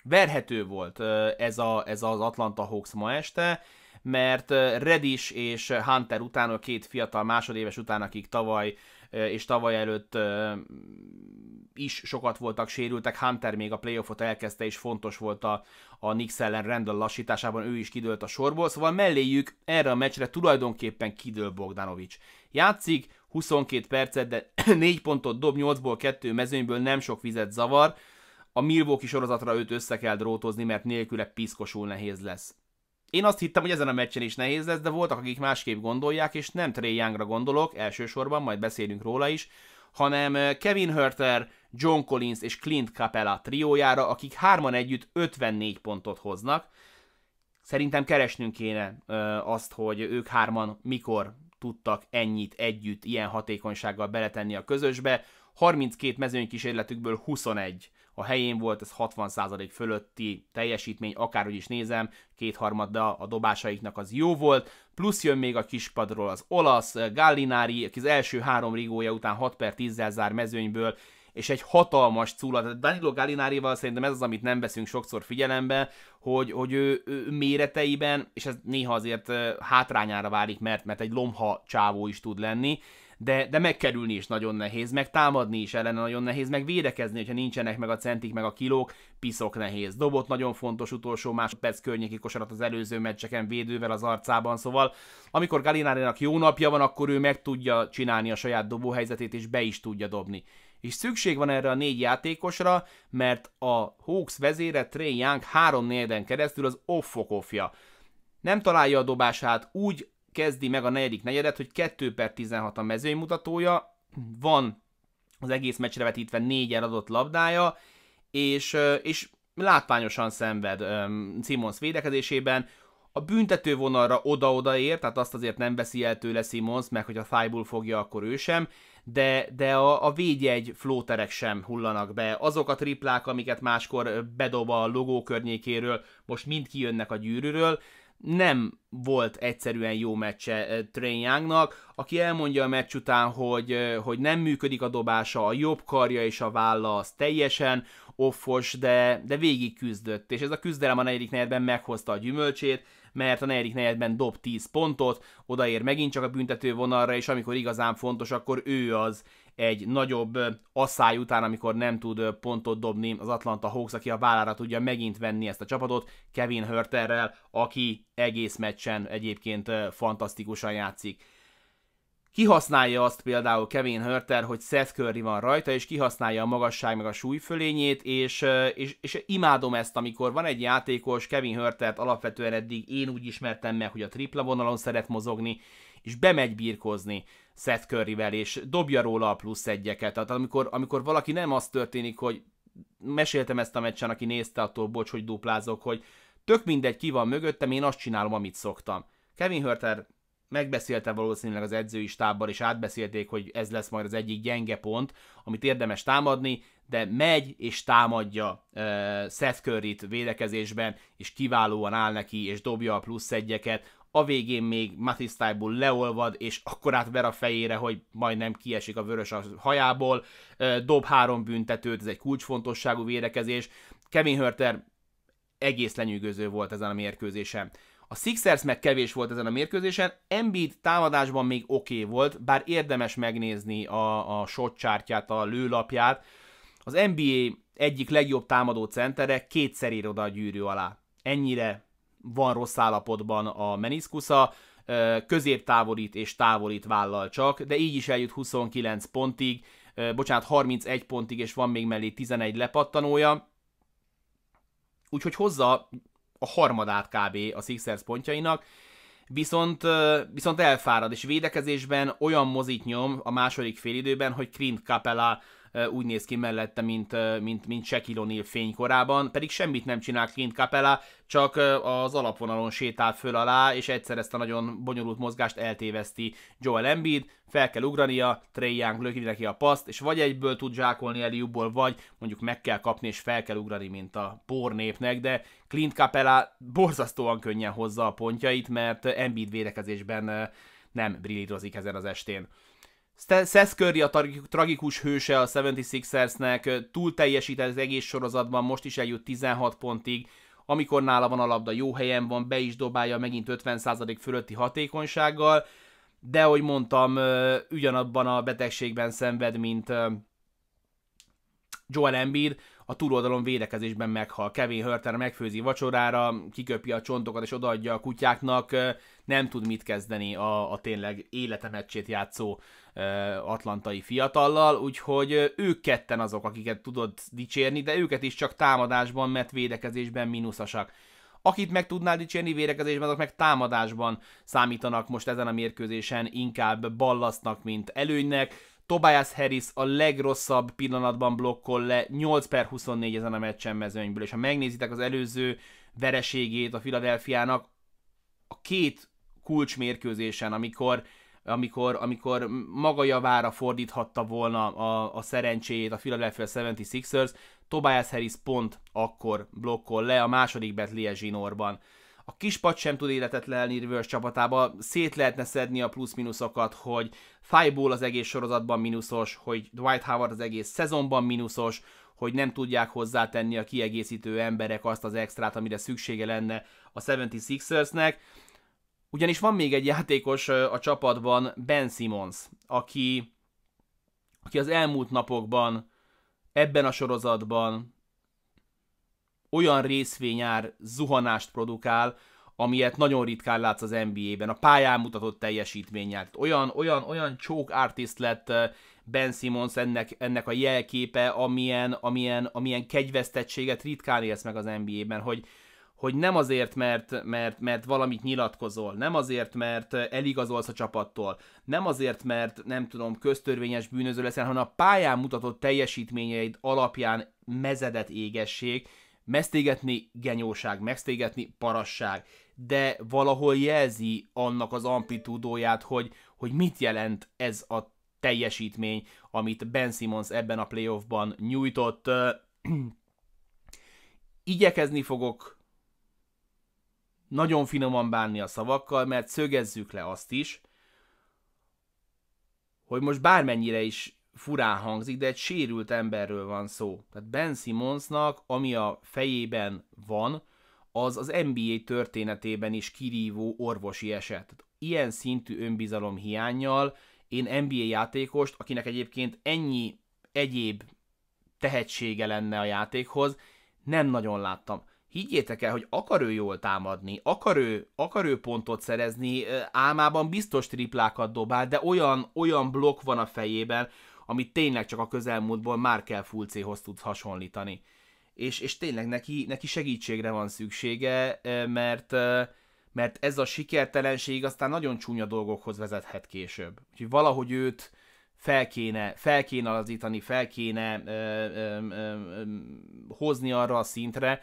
Verhető volt ez, a, ez az Atlanta Hawks ma este, mert Redis és Hunter után, a két fiatal másodéves után, akik tavaly és tavaly előtt is sokat voltak sérültek, Hunter még a playoffot elkezdte, és fontos volt a, a Knicks ellen Randall lassításában, ő is kidőlt a sorból, szóval melléjük erre a meccsre tulajdonképpen kidől Bogdanovics. Játszik, 22 percet, de 4 pontot dob, 8-ból 2 mezőnyből nem sok vizet zavar, a Milwaukee sorozatra őt össze kell drótozni, mert nélküle piszkosul nehéz lesz. Én azt hittem, hogy ezen a meccsen is nehéz lesz, de voltak, akik másképp gondolják, és nem Trey Youngra gondolok, elsősorban, majd beszélünk róla is, hanem eh, Kevin Hörter, John Collins és Clint Capella triójára, akik hárman együtt 54 pontot hoznak. Szerintem keresnünk kéne ö, eh, azt, hogy ők hárman mikor tudtak ennyit együtt ilyen hatékonysággal beletenni a közösbe. 32 kísérletükből 21 a helyén volt, ez 60% fölötti teljesítmény, akárhogy is nézem, kétharmada a dobásaiknak az jó volt, plusz jön még a kispadról az olasz, eh, Gallinari, aki az első három rigója után 6 per 10-zel zár mezőnyből, és egy hatalmas cúla. Tehát Danilo Gallinárival szerintem ez az, amit nem veszünk sokszor figyelembe, hogy, hogy ő, ő méreteiben, és ez néha azért eh, hátrányára válik, mert, mert egy lomha csávó is tud lenni, de, de megkerülni is nagyon nehéz, meg támadni is ellene nagyon nehéz, meg védekezni, hogyha nincsenek meg a centik, meg a kilók, piszok nehéz. Dobott nagyon fontos utolsó másodperc környéki kosarat az előző meccseken védővel az arcában, szóval amikor Galinárinak jó napja van, akkor ő meg tudja csinálni a saját dobóhelyzetét, és be is tudja dobni. És szükség van erre a négy játékosra, mert a Hawks vezére Trey Young három néden keresztül az off Nem találja a dobását, úgy kezdi meg a negyedik negyedet, hogy 2 per 16 a mezői mutatója, van az egész meccsre vetítve négy eladott labdája, és, és látványosan szenved Simons védekezésében, a büntető vonalra oda-oda ér, tehát azt azért nem veszi el tőle Simons, meg hogy a fájból fogja, akkor ő sem, de, de a, a védjegy flóterek sem hullanak be. Azok a triplák, amiket máskor bedob a logó környékéről, most mind kijönnek a gyűrűről, nem volt egyszerűen jó meccse Train Youngnak, aki elmondja a meccs után, hogy, hogy nem működik a dobása, a jobb karja és a válla az teljesen offos, de, de végig küzdött, és ez a küzdelem a negyedik negyedben meghozta a gyümölcsét, mert a negyedik negyedben dob 10 pontot, odaér megint csak a büntető vonalra, és amikor igazán fontos, akkor ő az, egy nagyobb asszály után, amikor nem tud pontot dobni az Atlanta Hawks, aki a vállára tudja megint venni ezt a csapatot, Kevin Hörterrel, aki egész meccsen egyébként fantasztikusan játszik. Kihasználja azt például Kevin Hörter, hogy Seth Curry van rajta, és kihasználja a magasság meg a súlyfölényét, és, és, és imádom ezt, amikor van egy játékos, Kevin Hörtert alapvetően eddig én úgy ismertem meg, hogy a tripla vonalon szeret mozogni, és bemegy birkozni. Seth Curry-vel, és dobja róla a plusz egyeket. Tehát amikor, amikor valaki nem az történik, hogy meséltem ezt a meccsen, aki nézte, attól bocs, hogy duplázok, hogy tök mindegy, ki van mögöttem, én azt csinálom, amit szoktam. Kevin Hörter megbeszélte valószínűleg az edzői stábbal, és átbeszélték, hogy ez lesz majd az egyik gyenge pont, amit érdemes támadni, de megy és támadja uh, Seth Curry-t védekezésben, és kiválóan áll neki, és dobja a plusz egyeket, a végén még mathis Tybull leolvad, és akkor átver a fejére, hogy majdnem kiesik a vörös a hajából, dob három büntetőt, ez egy kulcsfontosságú védekezés. Kevin Hörter egész lenyűgöző volt ezen a mérkőzésen. A Sixers meg kevés volt ezen a mérkőzésen, Embiid támadásban még oké okay volt, bár érdemes megnézni a, a shot csártyát, a lőlapját. Az NBA egyik legjobb támadó centere kétszer ír oda a gyűrű alá. Ennyire van rossz állapotban a meniszkusza, középtávolít és távolít vállal csak, de így is eljut 29 pontig, bocsánat, 31 pontig, és van még mellé 11 lepattanója. Úgyhogy hozza a harmadát kb. a Sixers pontjainak, viszont, viszont elfárad, és védekezésben olyan mozit nyom a második félidőben, hogy Clint Capella úgy néz ki mellette, mint, mint, mint Shaquille O'Neal fénykorában, pedig semmit nem csinál Clint Capella, csak az alapvonalon sétál föl alá, és egyszer ezt a nagyon bonyolult mozgást eltéveszti Joel Embiid, fel kell ugrania, Trey Young löki neki a paszt, és vagy egyből tud zsákolni Eliubból, vagy mondjuk meg kell kapni, és fel kell ugrani, mint a pornépnek, de Clint Capella borzasztóan könnyen hozza a pontjait, mert Embiid védekezésben nem brillírozik ezen az estén. Seth Curry a tragikus hőse a 76ersnek, túl teljesített az egész sorozatban, most is eljut 16 pontig, amikor nála van a labda, jó helyen van, be is dobálja megint 50% fölötti hatékonysággal, de ahogy mondtam, ugyanabban a betegségben szenved, mint Joel Embiid, a túloldalon védekezésben meghal. Kevin Hörter megfőzi vacsorára, kiköpi a csontokat és odaadja a kutyáknak, nem tud mit kezdeni a, a tényleg életemecsét játszó atlantai fiatallal, úgyhogy ők ketten azok, akiket tudod dicsérni, de őket is csak támadásban, mert védekezésben mínuszasak. Akit meg tudnál dicsérni védekezésben, azok meg támadásban számítanak most ezen a mérkőzésen inkább ballasztnak, mint előnynek Tobias Harris a legrosszabb pillanatban blokkol le 8 per 24 ezen a meccsen mezőnyből, és ha megnézitek az előző vereségét a Filadelfiának, a két kulcsmérkőzésen, amikor amikor, amikor maga javára fordíthatta volna a, a szerencséjét a Philadelphia 76ers, Tobias Harris pont akkor blokkol le a második bet Liezsinorban a kispad sem tud életet lelni Rivers csapatába, szét lehetne szedni a plusz-minuszokat, hogy Thibault az egész sorozatban mínuszos, hogy Dwight Howard az egész szezonban mínuszos, hogy nem tudják hozzátenni a kiegészítő emberek azt az extrát, amire szüksége lenne a 76ersnek. Ugyanis van még egy játékos a csapatban, Ben Simmons, aki, aki az elmúlt napokban, ebben a sorozatban, olyan részvényár zuhanást produkál, amilyet nagyon ritkán látsz az NBA-ben, a pályán mutatott teljesítményát. Olyan, olyan, olyan csók artist lett eh, Ben Simmons ennek, ennek a jelképe, amilyen, amilyen, amilyen kegyvesztettséget ritkán élsz meg az NBA-ben, hogy, hogy nem azért, mert, mert, mert valamit nyilatkozol, nem azért, mert eh, eligazolsz a csapattól, nem azért, mert nem tudom, köztörvényes bűnöző leszel, hanem a pályán mutatott teljesítményeid alapján mezedet égessék, Mesztégetni genyóság, mesztégetni parasság, de valahol jelzi annak az amplitúdóját, hogy, hogy mit jelent ez a teljesítmény, amit Ben Simmons ebben a playoffban nyújtott. Igyekezni fogok nagyon finoman bánni a szavakkal, mert szögezzük le azt is, hogy most bármennyire is furán hangzik, de egy sérült emberről van szó. Tehát Ben Simmonsnak, ami a fejében van, az az NBA történetében is kirívó orvosi eset. Tehát ilyen szintű önbizalom hiányjal én NBA játékost, akinek egyébként ennyi egyéb tehetsége lenne a játékhoz, nem nagyon láttam. Higgyétek el, hogy akar ő jól támadni, akar ő, akar ő pontot szerezni, álmában biztos triplákat dobál, de olyan, olyan blokk van a fejében, amit tényleg csak a közelmúltból Markel Fulcéhoz tud hasonlítani. És, és tényleg neki, neki segítségre van szüksége, mert, mert ez a sikertelenség aztán nagyon csúnya dolgokhoz vezethet később. Úgyhogy valahogy őt fel kéne, fel kéne alazítani, fel kéne ö, ö, ö, hozni arra a szintre,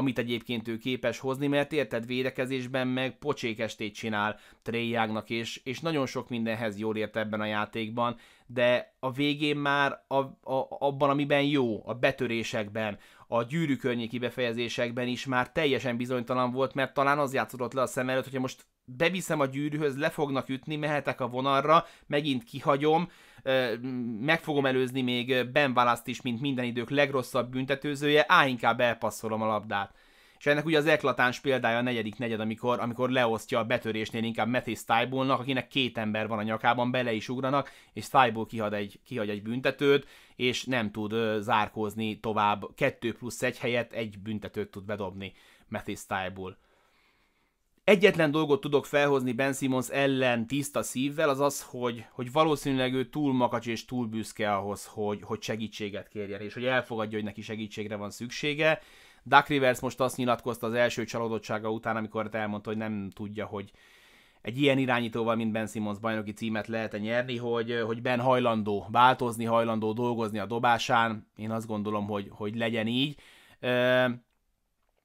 amit egyébként ő képes hozni, mert érted védekezésben meg pocsékestét csinál Tréjágnak, és, és nagyon sok mindenhez jól ért ebben a játékban, de a végén már a, a, abban, amiben jó, a betörésekben, a gyűrű környéki befejezésekben is már teljesen bizonytalan volt, mert talán az játszott le a szem előtt, hogyha most beviszem a gyűrűhöz, le fognak ütni, mehetek a vonalra, megint kihagyom, meg fogom előzni még Ben Wallace-t is, mint minden idők legrosszabb büntetőzője, á, inkább elpasszolom a labdát. És ennek ugye az eklatáns példája a negyedik negyed, amikor, amikor leosztja a betörésnél inkább Matthew Stiebelnak, akinek két ember van a nyakában, bele is ugranak, és Stiebel kihagy egy, kihagy egy büntetőt, és nem tud zárkózni tovább. Kettő plusz egy helyett egy büntetőt tud bedobni Matthew Stiebel. Egyetlen dolgot tudok felhozni Ben Simmons ellen tiszta szívvel, az az, hogy, hogy valószínűleg ő túl makacs és túl büszke ahhoz, hogy, hogy segítséget kérjen, és hogy elfogadja, hogy neki segítségre van szüksége. Duck Rivers most azt nyilatkozta az első csalódottsága után, amikor elmondta, hogy nem tudja, hogy egy ilyen irányítóval, mint Ben Simmons bajnoki címet lehet nyerni, hogy, hogy Ben hajlandó változni, hajlandó dolgozni a dobásán. Én azt gondolom, hogy, hogy legyen így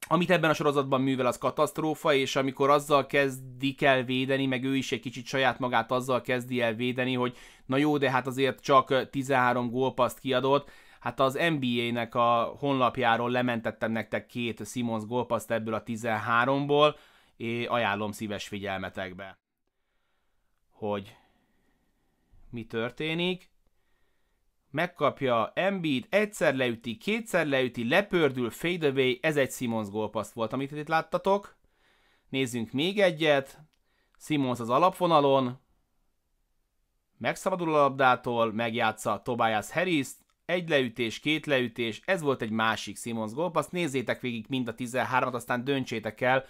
amit ebben a sorozatban művel, az katasztrófa, és amikor azzal kezdik el védeni, meg ő is egy kicsit saját magát azzal kezdi el védeni, hogy na jó, de hát azért csak 13 gólpaszt kiadott, hát az NBA-nek a honlapjáról lementettem nektek két Simons gólpaszt ebből a 13-ból, és ajánlom szíves figyelmetekbe, hogy mi történik megkapja Embiid, egyszer leüti, kétszer leüti, lepördül, away, ez egy Simons gólpaszt volt, amit itt láttatok. Nézzünk még egyet, Simons az alapvonalon, megszabadul a labdától, megjátsza Tobias harris egy leütés, két leütés, ez volt egy másik Simons gólpaszt, nézzétek végig mind a 13-at, aztán döntsétek el,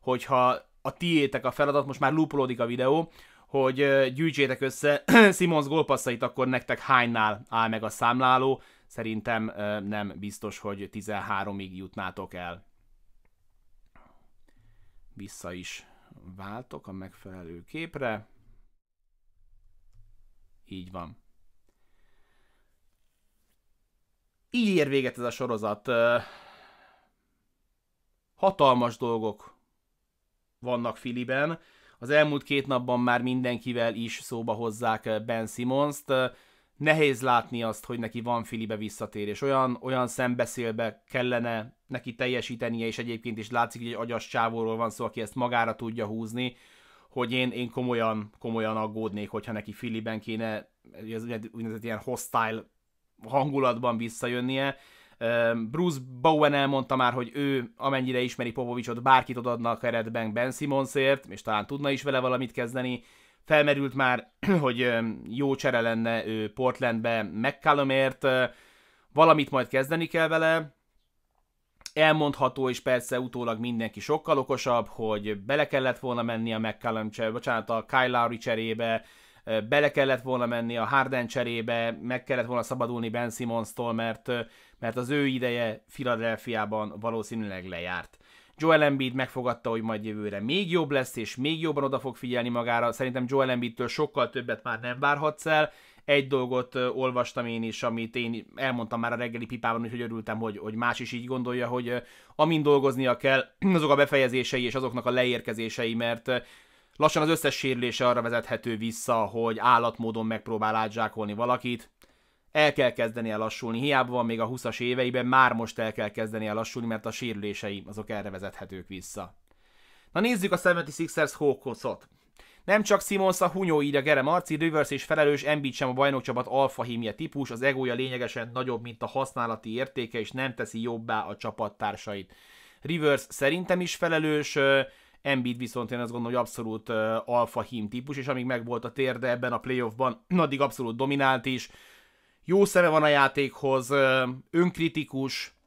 hogyha a tiétek a feladat, most már lúpolódik a videó, hogy gyűjtsétek össze Simons gólpasszait, akkor nektek hánynál áll meg a számláló. Szerintem nem biztos, hogy 13-ig jutnátok el. Vissza is váltok a megfelelő képre. Így van. Így ér véget ez a sorozat. Hatalmas dolgok vannak Filiben az elmúlt két napban már mindenkivel is szóba hozzák eh, Ben Simmons-t. Eh, nehéz látni azt, hogy neki van Filibe visszatérés. Olyan, olyan szembeszélbe kellene neki teljesítenie, és egyébként is látszik, hogy egy agyas csávóról van szó, aki ezt magára tudja húzni, hogy én, én komolyan, komolyan aggódnék, hogyha neki Filiben kéne, eh, ez úgynevezett ilyen hostile hangulatban visszajönnie. Bruce Bowen elmondta már, hogy ő amennyire ismeri Popovicsot, bárkit odaadna a keretben Ben Simonsért, és talán tudna is vele valamit kezdeni. Felmerült már, hogy jó csere lenne ő Portlandbe McCallumért, valamit majd kezdeni kell vele, elmondható, és persze utólag mindenki sokkal okosabb, hogy bele kellett volna menni a McCallum cserébe, bocsánat, a Kyle Lowry cserébe, bele kellett volna menni a Harden cserébe, meg kellett volna szabadulni Ben Simmons-tól, mert, mert az ő ideje Filadelfiában valószínűleg lejárt. Joel Embiid megfogadta, hogy majd jövőre még jobb lesz, és még jobban oda fog figyelni magára. Szerintem Joel Embiidtől sokkal többet már nem várhatsz el. Egy dolgot olvastam én is, amit én elmondtam már a reggeli pipában, hogy örültem, hogy, hogy más is így gondolja, hogy amin dolgoznia kell, azok a befejezései és azoknak a leérkezései, mert Lassan az összes sérülése arra vezethető vissza, hogy állatmódon megpróbál átzsákolni valakit. El kell kezdeni elassulni, hiába van még a 20-as éveiben, már most el kell kezdeni elassulni, mert a sérülései azok erre vezethetők vissza. Na nézzük a 76ers Hawksot. Nem csak Simons a hunyó így a Gere Marci, Rivers és felelős, Embiid sem a bajnokcsapat alfahímje típus, az egója lényegesen nagyobb, mint a használati értéke, és nem teszi jobbá a csapattársait. Rivers szerintem is felelős, Embiid viszont én azt gondolom, hogy abszolút alfa hím típus, és amíg megvolt a térde ebben a playoffban, addig abszolút dominált is. Jó szeme van a játékhoz, önkritikus,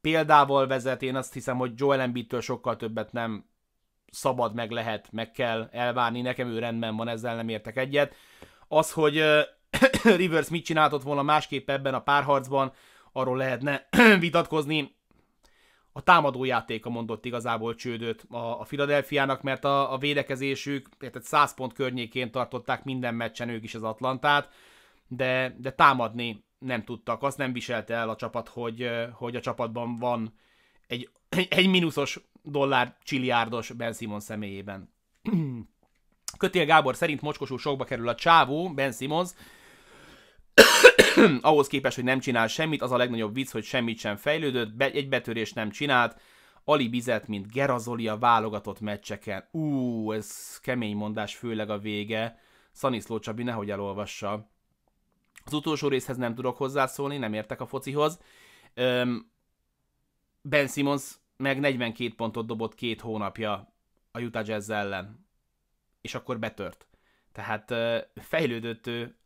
példával vezet, én azt hiszem, hogy Joel Embiidtől sokkal többet nem szabad, meg lehet, meg kell elvárni, nekem ő rendben van, ezzel nem értek egyet. Az, hogy Rivers mit csináltott volna másképp ebben a párharcban, arról lehetne vitatkozni, a támadó játéka mondott igazából csődöt a, a nak mert a, a védekezésük, tehát 100 pont környékén tartották minden meccsen ők is az Atlantát, de, de támadni nem tudtak. Azt nem viselte el a csapat, hogy, hogy a csapatban van egy, egy mínuszos dollár csiliárdos Ben Simon személyében. Kötél Gábor szerint mocskosú sokba kerül a csávó, Ben Simons, ahhoz képest, hogy nem csinál semmit, az a legnagyobb vicc, hogy semmit sem fejlődött, be, egy betörés nem csinált, Ali Bizet, mint Gerazoli a válogatott meccseken. Ú, ez kemény mondás, főleg a vége. Szaniszló Csabi nehogy elolvassa. Az utolsó részhez nem tudok hozzászólni, nem értek a focihoz. Öm, ben Simmons meg 42 pontot dobott két hónapja a Utah Jazz ellen. És akkor betört. Tehát fejlődött ő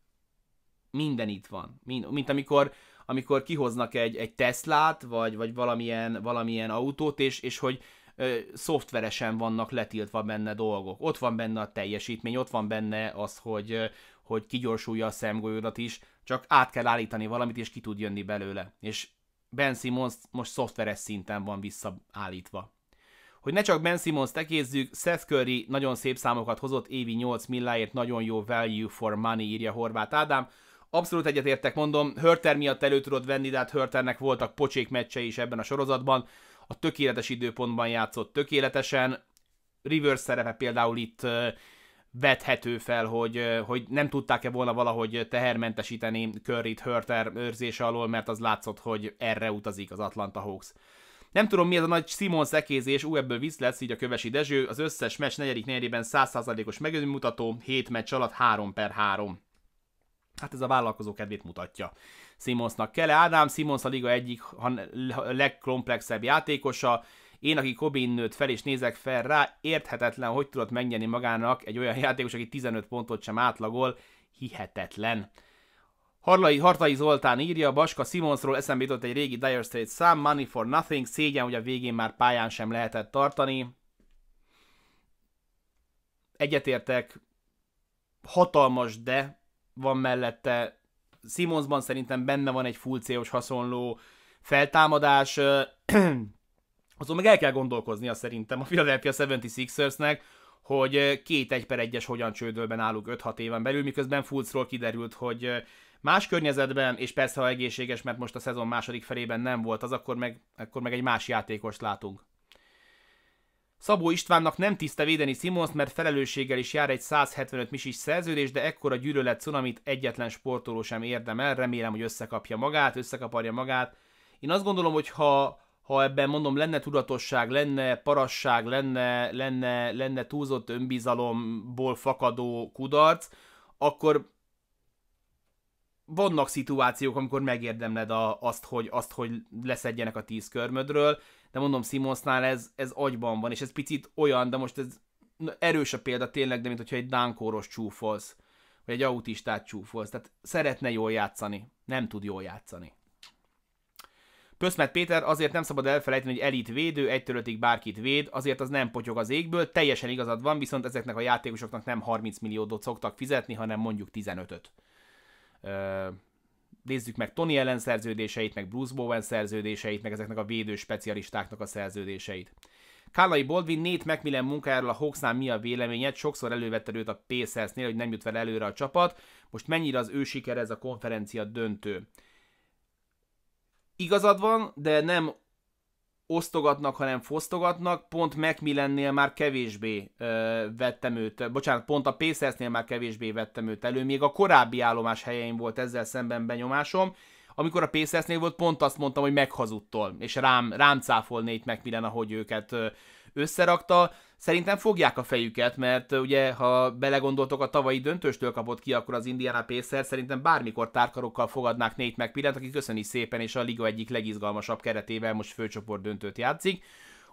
minden itt van. Mind, mint amikor, amikor kihoznak egy, egy Teslát, vagy, vagy valamilyen, valamilyen autót, és, és hogy ö, szoftveresen vannak letiltva benne dolgok. Ott van benne a teljesítmény, ott van benne az, hogy, hogy kigyorsulja a szemgolyódat is, csak át kell állítani valamit, és ki tud jönni belőle. És Ben Simmons most szoftveres szinten van visszaállítva. Hogy ne csak Ben Simmons tekézzük, Seth Curry nagyon szép számokat hozott, évi 8 milláért nagyon jó value for money, írja Horváth Ádám. Abszolút egyetértek, mondom, Hörter miatt elő tudod venni, de hát Hörternek voltak pocsék meccsei is ebben a sorozatban. A tökéletes időpontban játszott tökéletesen. reverse szerepe például itt vethető fel, hogy, hogy nem tudták-e volna valahogy tehermentesíteni Curry-t Hörter őrzése alól, mert az látszott, hogy erre utazik az Atlanta Hawks. Nem tudom mi ez a nagy Simon szekézés, ú, ebből visz lesz, így a Kövesi Dezső. Az összes meccs negyedik negyedében 100%-os mutató, 7 meccs alatt 3 per 3. Hát ez a vállalkozó kedvét mutatja. Simonsnak kele Ádám, Simons a liga egyik legkomplexebb játékosa, én, aki Kobin nőtt fel és nézek fel rá, érthetetlen, hogy tudott megnyerni magának egy olyan játékos, aki 15 pontot sem átlagol, hihetetlen. Harlai, Hartai Zoltán írja, Baska Simonsról eszembe jutott egy régi Dire Straits szám, Money for Nothing, szégyen, hogy a végén már pályán sem lehetett tartani. Egyetértek, hatalmas, de van mellette. Simonsban szerintem benne van egy fulcéos hasonló feltámadás. Azon meg el kell gondolkoznia szerintem a Philadelphia 76ersnek, hogy két egy per egyes hogyan csődölben állunk 5-6 éven belül, miközben Fulcról kiderült, hogy más környezetben, és persze ha egészséges, mert most a szezon második felében nem volt az, akkor meg, akkor meg egy más játékost látunk. Szabó Istvánnak nem tiszte védeni Simons, mert felelősséggel is jár egy 175 misis szerződés, de ekkora gyűlölet cunamit egyetlen sportoló sem érdemel, remélem, hogy összekapja magát, összekaparja magát. Én azt gondolom, hogy ha, ha ebben mondom lenne tudatosság, lenne parasság, lenne, lenne, lenne túlzott önbizalomból fakadó kudarc, akkor vannak szituációk, amikor megérdemled a, azt, hogy, azt, hogy leszedjenek a tíz körmödről, de mondom, Simonsnál ez, ez agyban van, és ez picit olyan, de most ez erős a példa tényleg, de mint hogyha egy dánkóros csúfolsz, vagy egy autistát csúfolsz. Tehát szeretne jól játszani, nem tud jól játszani. Pöszmet Péter, azért nem szabad elfelejteni, hogy elit védő, egytől ötig bárkit véd, azért az nem potyog az égből, teljesen igazad van, viszont ezeknek a játékosoknak nem 30 milliót szoktak fizetni, hanem mondjuk 15-öt nézzük meg Tony ellen szerződéseit, meg Bruce Bowen szerződéseit, meg ezeknek a védő specialistáknak a szerződéseit. Kálai Baldwin, Nate McMillan munkájáról a Hawksnál mi a véleményed? Sokszor elővette őt a Pacersnél, hogy nem jut vele előre a csapat. Most mennyire az ő siker ez a konferencia döntő? Igazad van, de nem osztogatnak, hanem fosztogatnak, pont Macmillannél már kevésbé ö, vettem őt, bocsánat, pont a Pacersnél már kevésbé vettem őt elő, még a korábbi állomás helyeim volt ezzel szemben benyomásom, amikor a Pacersnél volt, pont azt mondtam, hogy meghazudtol, és rám, rám cáfol négy Macmillan, ahogy őket összerakta, Szerintem fogják a fejüket, mert ugye, ha belegondoltok, a tavalyi döntőstől kapott ki, akkor az Indiana Pacers szerintem bármikor tárkarokkal fogadnák négy megpillent, aki köszöni szépen, és a liga egyik legizgalmasabb keretével most főcsoport döntőt játszik.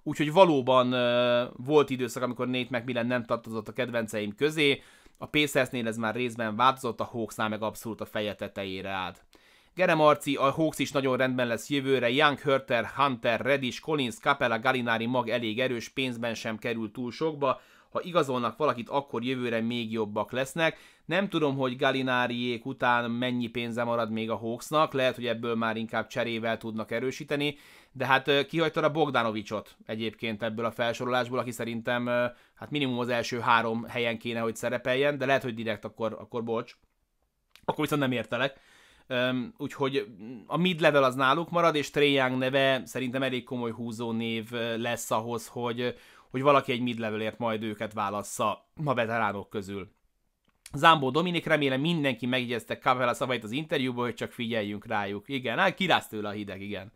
Úgyhogy valóban uh, volt időszak, amikor Nate McMillan nem tartozott a kedvenceim közé, a Pacersnél ez már részben változott, a Hawksnál meg abszolút a feje tetejére állt. Geremarci, a Hawks is nagyon rendben lesz jövőre, Young, Hörter, Hunter, Reddish, Collins, Capella, Galinari mag elég erős, pénzben sem kerül túl sokba, ha igazolnak valakit, akkor jövőre még jobbak lesznek. Nem tudom, hogy Galináriék után mennyi pénze marad még a Hawksnak, lehet, hogy ebből már inkább cserével tudnak erősíteni, de hát kihagytad a Bogdanovicsot egyébként ebből a felsorolásból, aki szerintem hát minimum az első három helyen kéne, hogy szerepeljen, de lehet, hogy direkt akkor, akkor bocs. Akkor viszont nem értelek úgyhogy a mid level az náluk marad, és Trae Young neve szerintem elég komoly húzó név lesz ahhoz, hogy, hogy valaki egy mid levelért majd őket válassza a veteránok közül. Zámbó Dominik, remélem mindenki megjegyezte Kavella szavait az interjúból, hogy csak figyeljünk rájuk. Igen, hát kirász tőle a hideg, igen.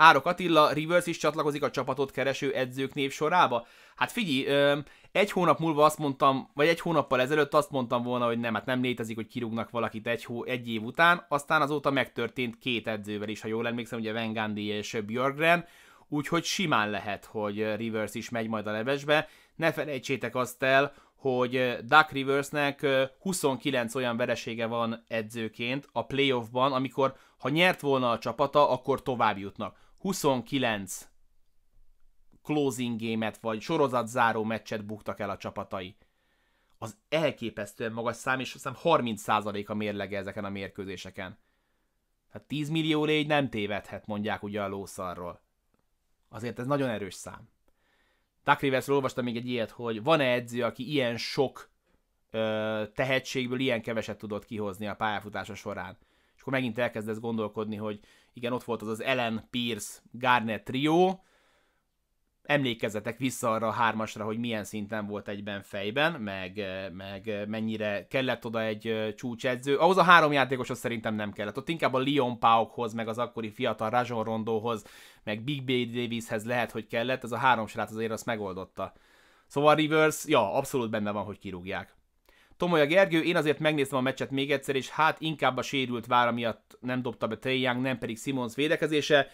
Árok Attila, Rivers is csatlakozik a csapatot kereső edzők név sorába? Hát figyelj, egy hónap múlva azt mondtam, vagy egy hónappal ezelőtt azt mondtam volna, hogy nem, hát nem létezik, hogy kirúgnak valakit egy, hó, egy év után, aztán azóta megtörtént két edzővel is, ha jól emlékszem, ugye Gundy és Björgren, úgyhogy simán lehet, hogy Rivers is megy majd a levesbe. Ne felejtsétek azt el, hogy Duck Riversnek 29 olyan veresége van edzőként a playoffban, amikor ha nyert volna a csapata, akkor tovább jutnak 29 closing game-et vagy sorozatzáró meccset buktak el a csapatai. Az elképesztően magas szám, és hiszem 30% a mérlege ezeken a mérkőzéseken. Hát 10 millió légy nem tévedhet, mondják ugye a lószarról. Azért ez nagyon erős szám. Duck Riversről olvastam még egy ilyet, hogy van-e edző, aki ilyen sok ö, tehetségből ilyen keveset tudott kihozni a pályafutása során. És akkor megint elkezdesz gondolkodni, hogy igen, ott volt az az Ellen Pierce Garnet trió, emlékezzetek vissza arra a hármasra, hogy milyen szinten volt egyben fejben, meg, eh, meg eh, mennyire kellett oda egy eh, csúcsedző. Ahhoz a három játékoshoz szerintem nem kellett. Ott inkább a Leon Paukhoz, meg az akkori fiatal Rajon Rondóhoz, meg Big B. Davishez lehet, hogy kellett. Ez a három srác azért azt megoldotta. Szóval Rivers, ja, abszolút benne van, hogy kirúgják. Tomolya Gergő, én azért megnéztem a meccset még egyszer, és hát inkább a sérült vára miatt nem dobta be Trey Young, nem pedig Simons védekezése.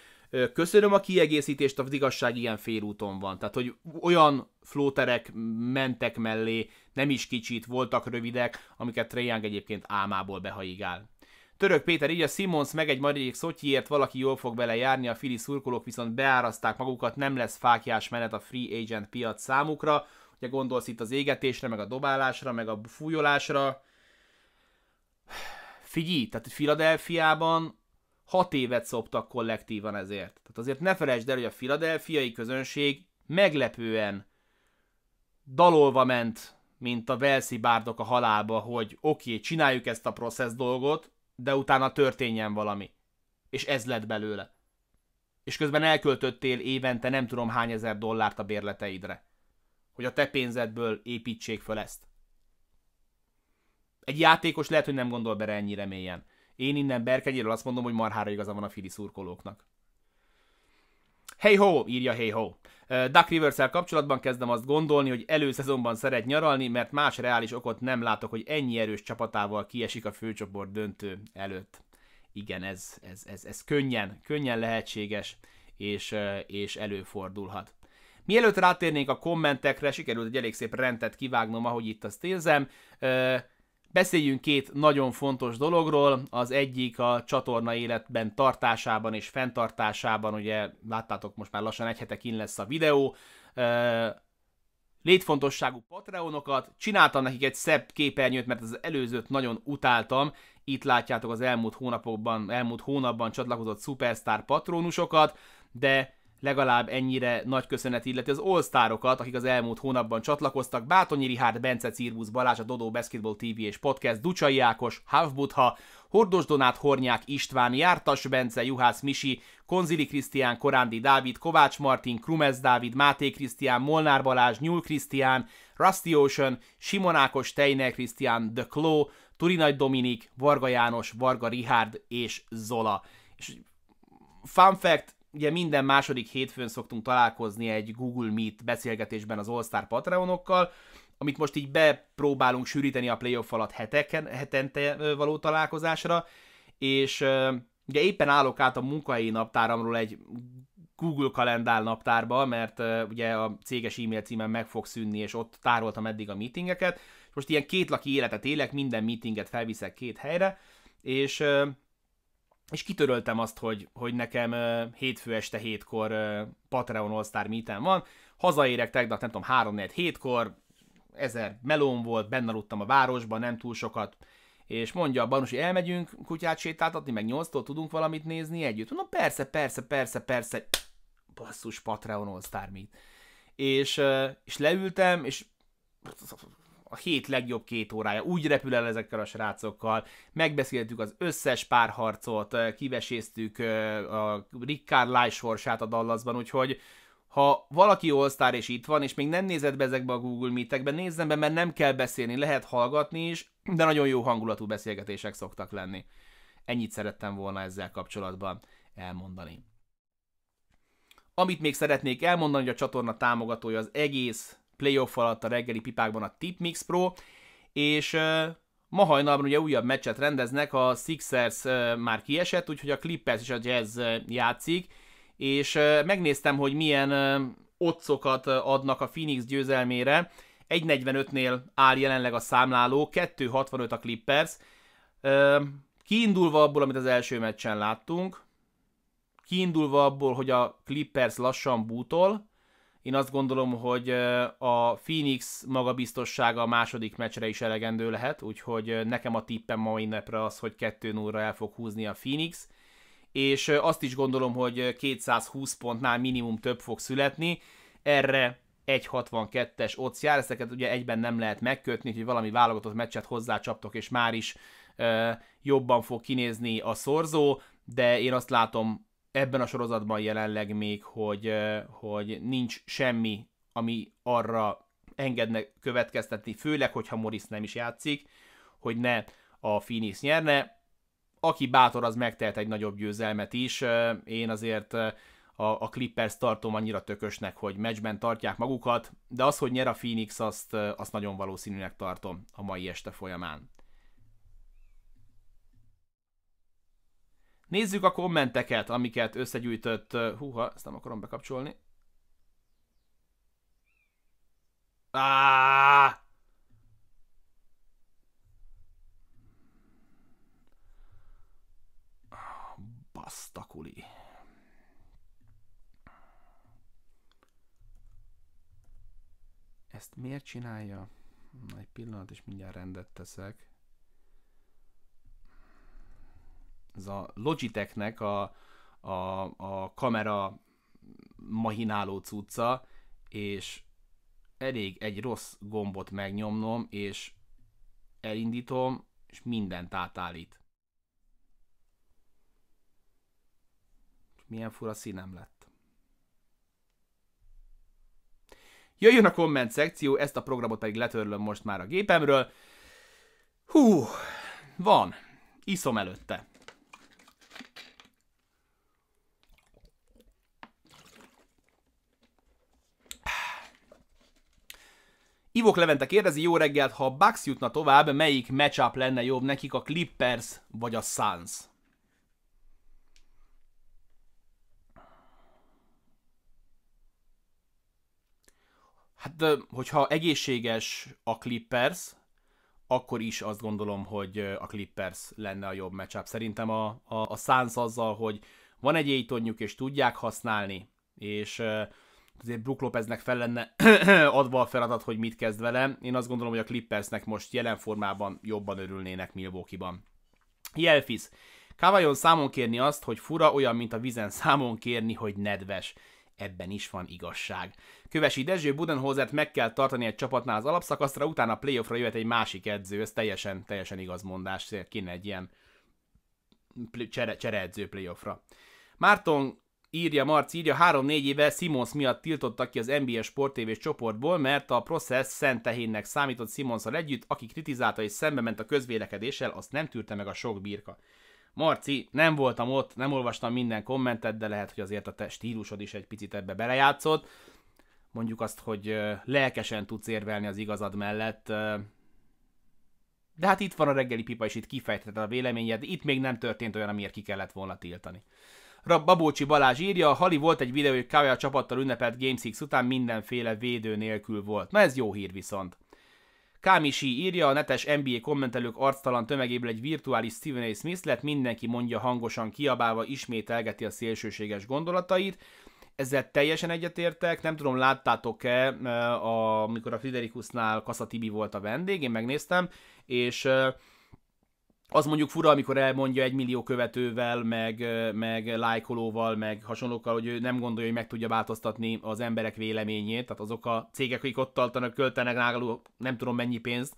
Köszönöm a kiegészítést, az igazság ilyen félúton van. Tehát, hogy olyan flóterek mentek mellé, nem is kicsit, voltak rövidek, amiket Trey Young egyébként álmából behaigál. Török Péter így a Simons meg egy maradék Szotyiért valaki jól fog bele járni, a fili szurkolók viszont beáraszták magukat, nem lesz fákjás menet a free agent piac számukra. Ugye gondolsz itt az égetésre, meg a dobálásra, meg a fújolásra. Figyelj, tehát Filadelfiában hat évet szoptak kollektívan ezért. Tehát azért ne felejtsd el, hogy a filadelfiai közönség meglepően dalolva ment, mint a Velszi bárdok a halálba, hogy oké, okay, csináljuk ezt a process dolgot, de utána történjen valami. És ez lett belőle. És közben elköltöttél évente nem tudom hány ezer dollárt a bérleteidre hogy a te pénzedből építsék föl ezt. Egy játékos lehet, hogy nem gondol bele ennyire mélyen. Én innen Berkenyéről azt mondom, hogy marhára igaza van a Fili szurkolóknak. Hey ho, írja Hey ho. Duck rivers kapcsolatban kezdem azt gondolni, hogy előszezonban szeret nyaralni, mert más reális okot nem látok, hogy ennyi erős csapatával kiesik a főcsoport döntő előtt. Igen, ez, ez, ez, ez könnyen, könnyen lehetséges, és, és előfordulhat. Mielőtt rátérnénk a kommentekre, sikerült egy elég szép rendet kivágnom, ahogy itt azt érzem. Beszéljünk két nagyon fontos dologról, az egyik a csatorna életben tartásában és fenntartásában, ugye láttátok most már lassan egy hete kin lesz a videó, létfontosságú Patreonokat, csináltam nekik egy szebb képernyőt, mert az előzőt nagyon utáltam, itt látjátok az elmúlt hónapokban, elmúlt hónapban csatlakozott Superstar patronusokat, de legalább ennyire nagy köszönet illeti az all akik az elmúlt hónapban csatlakoztak, Bátonyi Rihárd, Bence Círbusz, Balázs, a Dodó Basketball TV és Podcast, Ducsai Ákos, Havbutha, Hordos Donát, Hornyák István, Jártas Bence, Juhász Misi, Konzili Krisztián, Korándi Dávid, Kovács Martin, Krumez Dávid, Máté Krisztián, Molnár Balázs, Nyúl Krisztián, Rusty Ocean, Simon Ákos, Tejner Krisztián, The Claw, Turinagy Dominik, Varga János, Varga Rihárd és Zola. És fun fact, ugye minden második hétfőn szoktunk találkozni egy Google Meet beszélgetésben az All Star Patreonokkal, amit most így bepróbálunk sűríteni a playoff alatt heteken, hetente való találkozásra, és ugye éppen állok át a munkai naptáramról egy Google kalendár naptárba, mert ugye a céges e-mail címen meg fog szűnni, és ott tároltam eddig a meetingeket. Most ilyen kétlaki életet élek, minden meetinget felviszek két helyre, és és kitöröltem azt, hogy, hogy nekem uh, hétfő este hétkor uh, Patreon All Star meetem van, hazaérek tegnap, nem tudom, 3 4 hétkor, ezer melón volt, benne aludtam a városban, nem túl sokat, és mondja a Banus, hogy elmegyünk kutyát sétáltatni, meg nyolctól tudunk valamit nézni együtt. Mondom, persze, persze, persze, persze, basszus, Patreon All Star Meet. És, uh, és leültem, és a hét legjobb két órája. Úgy repül el ezekkel a srácokkal. Megbeszéltük az összes párharcot, kiveséztük a Rick Carlisle sorsát a Dallasban, úgyhogy ha valaki olsztár és itt van, és még nem nézett be ezekbe a Google Meet-ekbe, nézzen be, mert nem kell beszélni, lehet hallgatni is, de nagyon jó hangulatú beszélgetések szoktak lenni. Ennyit szerettem volna ezzel kapcsolatban elmondani. Amit még szeretnék elmondani, hogy a csatorna támogatója az egész playoff alatt a reggeli pipákban a Tipmix Pro, és ma hajnalban ugye újabb meccset rendeznek, a Sixers már kiesett, úgyhogy a Clippers és a Jazz játszik, és megnéztem, hogy milyen otcokat adnak a Phoenix győzelmére. 1.45-nél áll jelenleg a számláló, 2.65 a Clippers. Kiindulva abból, amit az első meccsen láttunk, kiindulva abból, hogy a Clippers lassan bútol, én azt gondolom, hogy a Phoenix magabiztossága a második meccsre is elegendő lehet, úgyhogy nekem a tippem ma innepre az, hogy 2 0 el fog húzni a Phoenix, és azt is gondolom, hogy 220 pontnál minimum több fog születni, erre 1.62-es ott jár, ezeket ugye egyben nem lehet megkötni, hogy valami válogatott meccset hozzácsaptok, és már is jobban fog kinézni a szorzó, de én azt látom ebben a sorozatban jelenleg még, hogy, hogy nincs semmi, ami arra engedne következtetni, főleg, hogyha Morris nem is játszik, hogy ne a Phoenix nyerne. Aki bátor, az megtehet egy nagyobb győzelmet is. Én azért a, a Clippers tartom annyira tökösnek, hogy meccsben tartják magukat, de az, hogy nyer a Phoenix, azt, azt nagyon valószínűnek tartom a mai este folyamán. Nézzük a kommenteket, amiket összegyűjtött... Húha, ezt nem akarom bekapcsolni. Ah! Basztakuli. Ezt miért csinálja? Na, egy pillanat, és mindjárt rendet teszek. ez a Logitechnek a, a, a kamera mahináló cucca, és elég egy rossz gombot megnyomnom, és elindítom, és mindent átállít. Milyen fura színem lett. Jöjjön a komment szekció, ezt a programot pedig letörlöm most már a gépemről. Hú, van, iszom előtte. Ivok Levente kérdezi, jó reggelt, ha a Bucks jutna tovább, melyik matchup lenne jobb nekik, a Clippers vagy a Suns? Hát, hogyha egészséges a Clippers, akkor is azt gondolom, hogy a Clippers lenne a jobb matchup. Szerintem a, a, a Suns azzal, hogy van egy éjtonjuk, és tudják használni, és azért Brook Lopeznek fel lenne adva a feladat, hogy mit kezd vele. Én azt gondolom, hogy a Clippersnek most jelen formában jobban örülnének Milwaukee-ban. Jelfis. Kavajon számon kérni azt, hogy fura olyan, mint a vizen számon kérni, hogy nedves. Ebben is van igazság. Kövesi Dezső Budenhozert meg kell tartani egy csapatnál az alapszakaszra, utána playoffra jöhet egy másik edző. Ez teljesen, teljesen igaz mondás. Kéne egy ilyen cseredző csere playoffra. Márton írja Marci, írja, három-négy éve Simons miatt tiltottak ki az NBA Sport TV csoportból, mert a Process szent tehénnek számított Simonszal együtt, aki kritizálta és szembe ment a közvélekedéssel, azt nem tűrte meg a sok birka. Marci, nem voltam ott, nem olvastam minden kommentet, de lehet, hogy azért a te stílusod is egy picit ebbe belejátszott. Mondjuk azt, hogy lelkesen tudsz érvelni az igazad mellett. De hát itt van a reggeli pipa, és itt kifejtheted a véleményed. Itt még nem történt olyan, amiért ki kellett volna tiltani. Babócsi Balázs írja, Hali volt egy videó, hogy Kavya csapattal ünnepelt GameSix után mindenféle védő nélkül volt. Na ez jó hír viszont. Kámisi írja, a netes NBA kommentelők arctalan tömegéből egy virtuális Stephen A. Smith lett, mindenki mondja hangosan kiabálva, ismételgeti a szélsőséges gondolatait. Ezzel teljesen egyetértek, nem tudom láttátok-e, eh, amikor a Friderikusnál Kassa Tibi volt a vendég, én megnéztem, és eh, az mondjuk fura, amikor elmondja egy millió követővel, meg, meg lájkolóval, meg hasonlókkal, hogy ő nem gondolja, hogy meg tudja változtatni az emberek véleményét, tehát azok a cégek, akik ott tartanak, költenek nágalú nem tudom mennyi pénzt,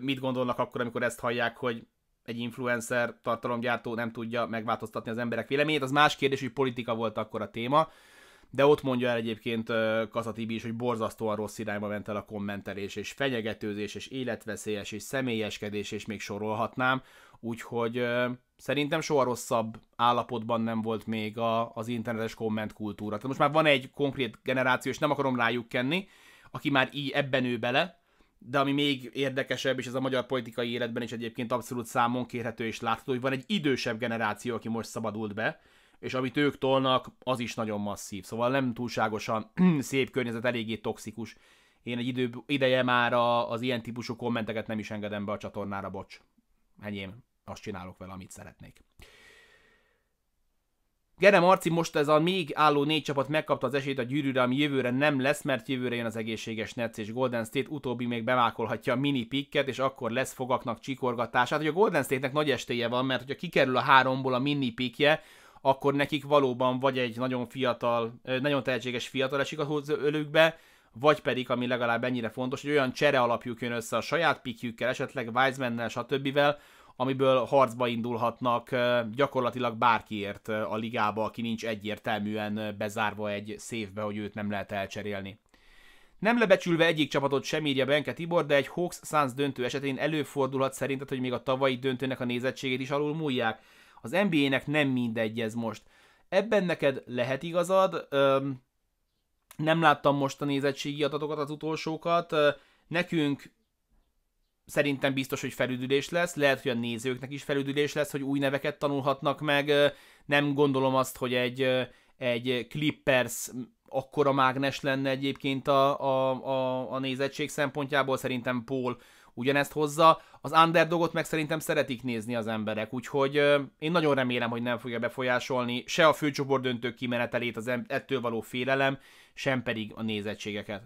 mit gondolnak akkor, amikor ezt hallják, hogy egy influencer tartalomgyártó nem tudja megváltoztatni az emberek véleményét. Az más kérdés, hogy politika volt akkor a téma, de ott mondja el egyébként Kazatibi is, hogy borzasztóan rossz irányba ment el a kommentelés, és fenyegetőzés, és életveszélyes, és személyeskedés, és még sorolhatnám, úgyhogy szerintem soha rosszabb állapotban nem volt még a, az internetes komment kultúra. Tehát most már van egy konkrét generáció, és nem akarom rájuk kenni, aki már így ebben ő bele, de ami még érdekesebb, és ez a magyar politikai életben is egyébként abszolút számon kérhető és látható, hogy van egy idősebb generáció, aki most szabadult be, és amit ők tolnak, az is nagyon masszív. Szóval nem túlságosan szép környezet, eléggé toxikus. Én egy idő, ideje már a, az ilyen típusú kommenteket nem is engedem be a csatornára, bocs. Enyém, azt csinálok vele, amit szeretnék. Gere Marci most ez a még álló négy csapat megkapta az esélyt a gyűrűre, ami jövőre nem lesz, mert jövőre jön az egészséges Netsz és Golden State, utóbbi még bevákolhatja a mini pikket, és akkor lesz fogaknak csikorgatását. Hát, hogy a Golden State-nek nagy estéje van, mert hogyha kikerül a háromból a mini pikje, akkor nekik valóban vagy egy nagyon fiatal, nagyon tehetséges fiatal esik a ölükbe, vagy pedig, ami legalább ennyire fontos, hogy olyan csere alapjuk jön össze a saját pikjükkel, esetleg Wiseman-nel, stb., amiből harcba indulhatnak gyakorlatilag bárkiért a ligába, aki nincs egyértelműen bezárva egy széfbe, hogy őt nem lehet elcserélni. Nem lebecsülve egyik csapatot sem írja Benke Tibor, de egy Hawks Suns döntő esetén előfordulhat szerinted, hogy még a tavalyi döntőnek a nézettségét is alul múlják. Az NBA-nek nem mindegy ez most. Ebben neked lehet igazad, öm, nem láttam most a nézettségi adatokat, az utolsókat, nekünk szerintem biztos, hogy felüdülés lesz, lehet, hogy a nézőknek is felüdülés lesz, hogy új neveket tanulhatnak meg, nem gondolom azt, hogy egy, egy Clippers akkora mágnes lenne egyébként a, a, a, a nézettség szempontjából, szerintem Paul ugyanezt hozza. Az underdogot meg szerintem szeretik nézni az emberek, úgyhogy ö, én nagyon remélem, hogy nem fogja befolyásolni se a főcsoport döntők kimenetelét, az ettől való félelem, sem pedig a nézettségeket.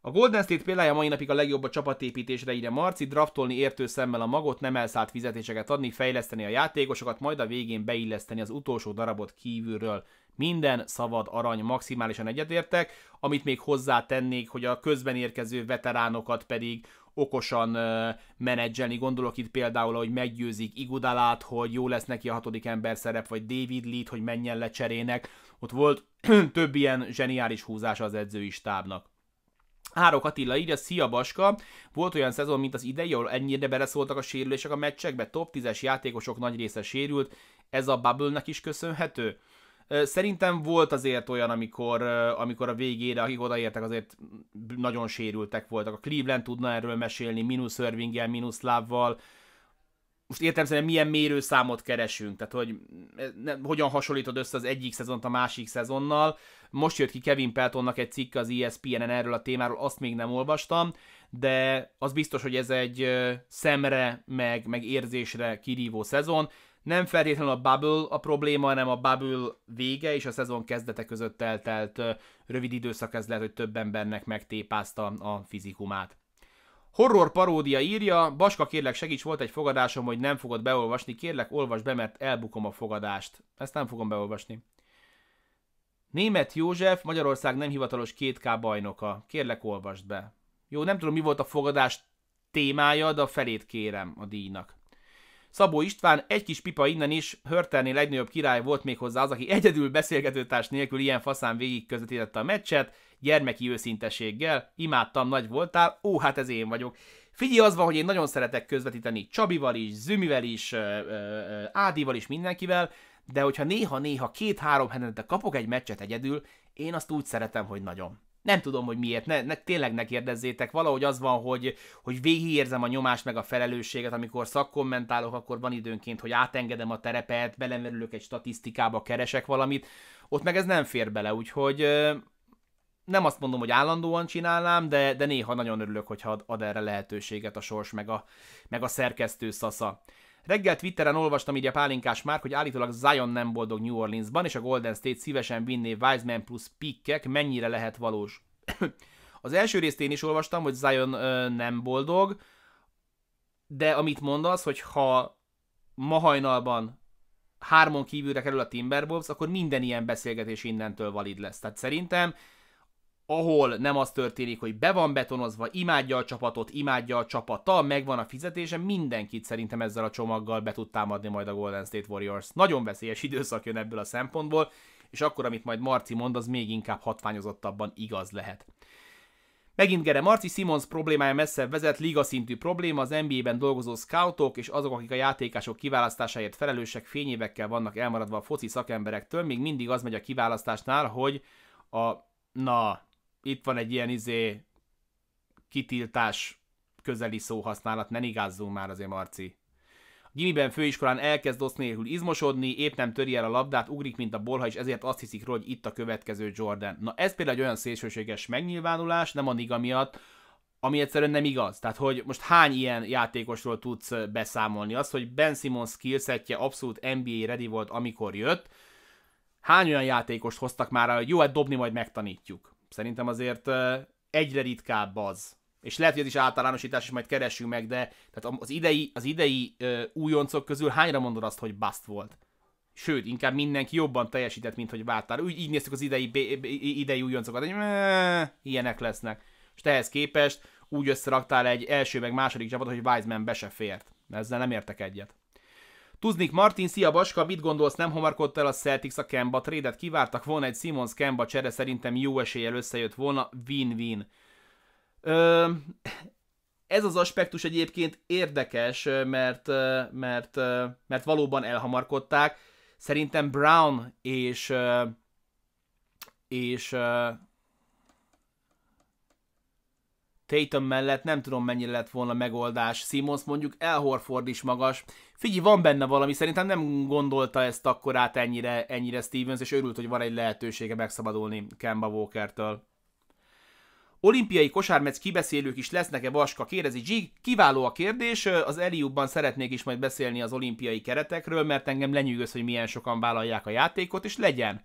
A Golden State példája mai napig a legjobb a csapatépítésre ide Marci, draftolni értő szemmel a magot, nem elszállt fizetéseket adni, fejleszteni a játékosokat, majd a végén beilleszteni az utolsó darabot kívülről. Minden szabad arany, maximálisan egyetértek, amit még hozzátennék, hogy a közben érkező veteránokat pedig okosan menedzselni. Gondolok itt például, hogy meggyőzik Igudalát, hogy jó lesz neki a hatodik ember szerep, vagy David Lead, hogy menjen le cserének. Ott volt több ilyen zseniális húzás az edzői stábnak. Árok Attila a szia Baska, volt olyan szezon, mint az idei, ahol ennyire beleszóltak a sérülések a meccsekbe, top 10-es játékosok nagy része sérült, ez a bubble is köszönhető? Szerintem volt azért olyan, amikor, amikor a végére, akik odaértek, azért nagyon sérültek voltak. A Cleveland tudna erről mesélni, mínusz Irvinggel, mínusz lávval. Most értem milyen mérőszámot keresünk, tehát hogy ne, hogyan hasonlítod össze az egyik szezont a másik szezonnal. Most jött ki Kevin Peltonnak egy cikk az ESPN-en erről a témáról, azt még nem olvastam, de az biztos, hogy ez egy szemre, meg, meg érzésre kirívó szezon nem feltétlenül a bubble a probléma, hanem a bubble vége és a szezon kezdete között eltelt rövid időszak, ez lehet, hogy több embernek megtépázta a fizikumát. Horror paródia írja, Baska kérlek segíts, volt egy fogadásom, hogy nem fogod beolvasni, kérlek olvasd be, mert elbukom a fogadást. Ezt nem fogom beolvasni. Német József, Magyarország nem hivatalos 2K bajnoka. Kérlek olvasd be. Jó, nem tudom mi volt a fogadás témája, de a felét kérem a díjnak. Szabó István egy kis pipa innen is, Hörternél legnagyobb király volt még hozzá az, aki egyedül beszélgetőtárs nélkül ilyen faszán végig közvetítette a meccset, gyermeki őszintességgel, imádtam, nagy voltál, ó, hát ez én vagyok. Figyelj, az van, hogy én nagyon szeretek közvetíteni Csabival is, Zümivel is, Ádival is, mindenkivel, de hogyha néha-néha két-három hetente kapok egy meccset egyedül, én azt úgy szeretem, hogy nagyon. Nem tudom, hogy miért, ne, ne, tényleg ne kérdezzétek, valahogy az van, hogy, hogy végigérzem a nyomást meg a felelősséget, amikor szakkommentálok, akkor van időnként, hogy átengedem a terepet, belemerülök egy statisztikába, keresek valamit, ott meg ez nem fér bele, úgyhogy nem azt mondom, hogy állandóan csinálnám, de, de néha nagyon örülök, hogyha ad, ad erre lehetőséget a sors, meg a, meg a szerkesztő szasza. Reggel Twitteren olvastam így a pálinkás már, hogy állítólag Zion nem boldog New Orleansban, és a Golden State szívesen vinné Wiseman plusz pikkek, mennyire lehet valós. az első részt én is olvastam, hogy Zion ö, nem boldog, de amit mondasz, hogy ha ma hajnalban hármon kívülre kerül a Timberwolves, akkor minden ilyen beszélgetés innentől valid lesz. Tehát szerintem ahol nem az történik, hogy be van betonozva, imádja a csapatot, imádja a csapata, megvan a fizetése, mindenkit szerintem ezzel a csomaggal be tud támadni majd a Golden State Warriors. Nagyon veszélyes időszak jön ebből a szempontból, és akkor, amit majd Marci mond, az még inkább hatványozottabban igaz lehet. Megint Gere Marci Simons problémája messze vezet, liga szintű probléma, az NBA-ben dolgozó scoutok és azok, akik a játékások kiválasztásáért felelősek fényévekkel vannak elmaradva a foci szakemberektől, még mindig az megy a kiválasztásnál, hogy a na, itt van egy ilyen izé kitiltás közeli szóhasználat, ne igázzunk már azért, Marci. A gimiben főiskolán elkezd osz nélkül izmosodni, épp nem töri el a labdát, ugrik, mint a bolha, és ezért azt hiszik róla, hogy itt a következő Jordan. Na ez például egy olyan szélsőséges megnyilvánulás, nem a niga miatt, ami egyszerűen nem igaz. Tehát, hogy most hány ilyen játékosról tudsz beszámolni? Az, hogy Ben Simmons skillsetje abszolút NBA ready volt, amikor jött, hány olyan játékost hoztak már, hogy jó, hát dobni majd megtanítjuk. Szerintem azért egyre ritkább az. És lehet, hogy ez is általánosítás, és majd keressünk meg, de tehát az idei, az idei újoncok közül hányra mondod azt, hogy baszt volt? Sőt, inkább mindenki jobban teljesített, mint hogy vártál. Úgy így néztük az idei, idei újoncokat, hogy ilyenek lesznek. És ehhez képest úgy összeraktál egy első meg második csapat, hogy Wiseman be se fért. Ezzel nem értek egyet. Tuznik Martin, szia Baska, mit gondolsz, nem homarkodt el a Celtics a Kemba trédet? Kivártak volna egy Simons Kemba csere, szerintem jó eséllyel összejött volna, win-win. Ö, ez az aspektus egyébként érdekes, mert, mert, mert valóban elhamarkodták. Szerintem Brown és és Tatum mellett nem tudom mennyire lett volna megoldás. Simons mondjuk elhorford is magas. Figyelj, van benne valami, szerintem nem gondolta ezt akkor át ennyire, ennyire Stevens, és örült, hogy van egy lehetősége megszabadulni Kemba Walkertől. Olimpiai kosármeccs kibeszélők is lesznek-e vaska? Kérdezi Zsig. Kiváló a kérdés, az Eliubban szeretnék is majd beszélni az olimpiai keretekről, mert engem lenyűgöz, hogy milyen sokan vállalják a játékot, és legyen.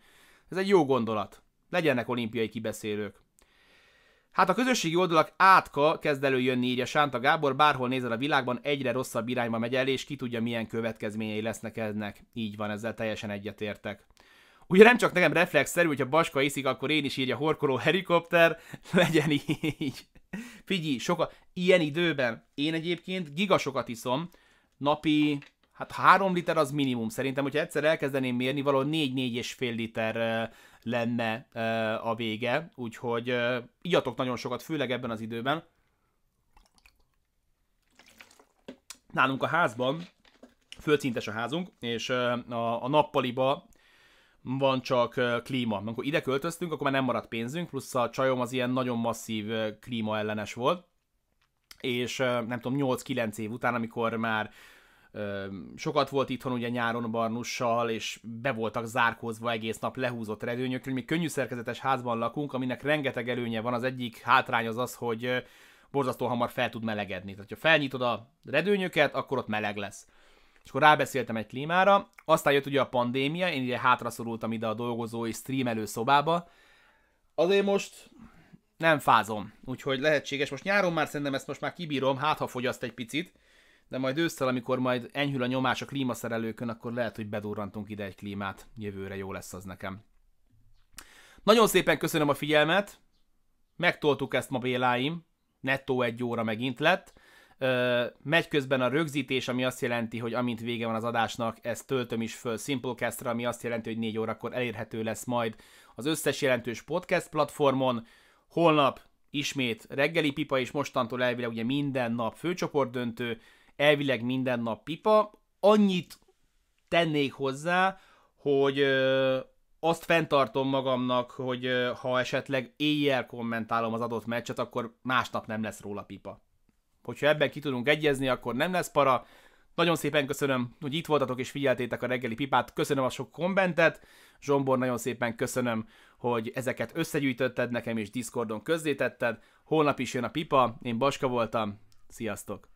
Ez egy jó gondolat. Legyenek olimpiai kibeszélők. Hát a közösségi oldalak átka kezd előjönni így a Sánta Gábor, bárhol nézel a világban, egyre rosszabb irányba megy el, és ki tudja milyen következményei lesznek ennek. Így van, ezzel teljesen egyetértek. Ugye nem csak nekem reflexszerű, hogyha Baska iszik, akkor én is írja horkoló helikopter, legyen így. Figyelj, soka, ilyen időben én egyébként gigasokat iszom, napi, hát három liter az minimum. Szerintem, hogyha egyszer elkezdeném mérni, valahol és fél liter lenne eh, a vége, úgyhogy igyatok eh, nagyon sokat, főleg ebben az időben. Nálunk a házban, földszintes a házunk, és eh, a, a nappaliba van csak klíma. Amikor ide költöztünk, akkor már nem maradt pénzünk, plusz a csajom az ilyen nagyon masszív klíma ellenes volt, és nem tudom, 8-9 év után, amikor már sokat volt itthon ugye nyáron Barnussal, és be voltak zárkózva egész nap lehúzott redőnyökről. Mi könnyű szerkezetes házban lakunk, aminek rengeteg előnye van. Az egyik hátrány az az, hogy borzasztó hamar fel tud melegedni. Tehát, ha felnyitod a redőnyöket, akkor ott meleg lesz. És akkor rábeszéltem egy klímára, aztán jött ugye a pandémia, én ugye hátraszorultam ide a dolgozói streamelő szobába. Azért most nem fázom, úgyhogy lehetséges. Most nyáron már szerintem ezt most már kibírom, hát ha fogyaszt egy picit de majd ősszel, amikor majd enyhül a nyomás a klímaszerelőkön, akkor lehet, hogy bedurrantunk ide egy klímát. Jövőre jó lesz az nekem. Nagyon szépen köszönöm a figyelmet. Megtoltuk ezt ma Béláim. Nettó egy óra megint lett. Ö, megy közben a rögzítés, ami azt jelenti, hogy amint vége van az adásnak, ezt töltöm is föl Simplecastra, ami azt jelenti, hogy 4 órakor elérhető lesz majd az összes jelentős podcast platformon. Holnap ismét reggeli pipa, és mostantól elvileg ugye minden nap főcsoport döntő elvileg minden nap pipa. Annyit tennék hozzá, hogy ö, azt fenntartom magamnak, hogy ö, ha esetleg éjjel kommentálom az adott meccset, akkor másnap nem lesz róla pipa. Hogyha ebben ki tudunk egyezni, akkor nem lesz para. Nagyon szépen köszönöm, hogy itt voltatok és figyeltétek a reggeli pipát. Köszönöm a sok kommentet. Zsombor, nagyon szépen köszönöm, hogy ezeket összegyűjtötted nekem és Discordon közzétetted. Holnap is jön a pipa. Én Baska voltam. Sziasztok!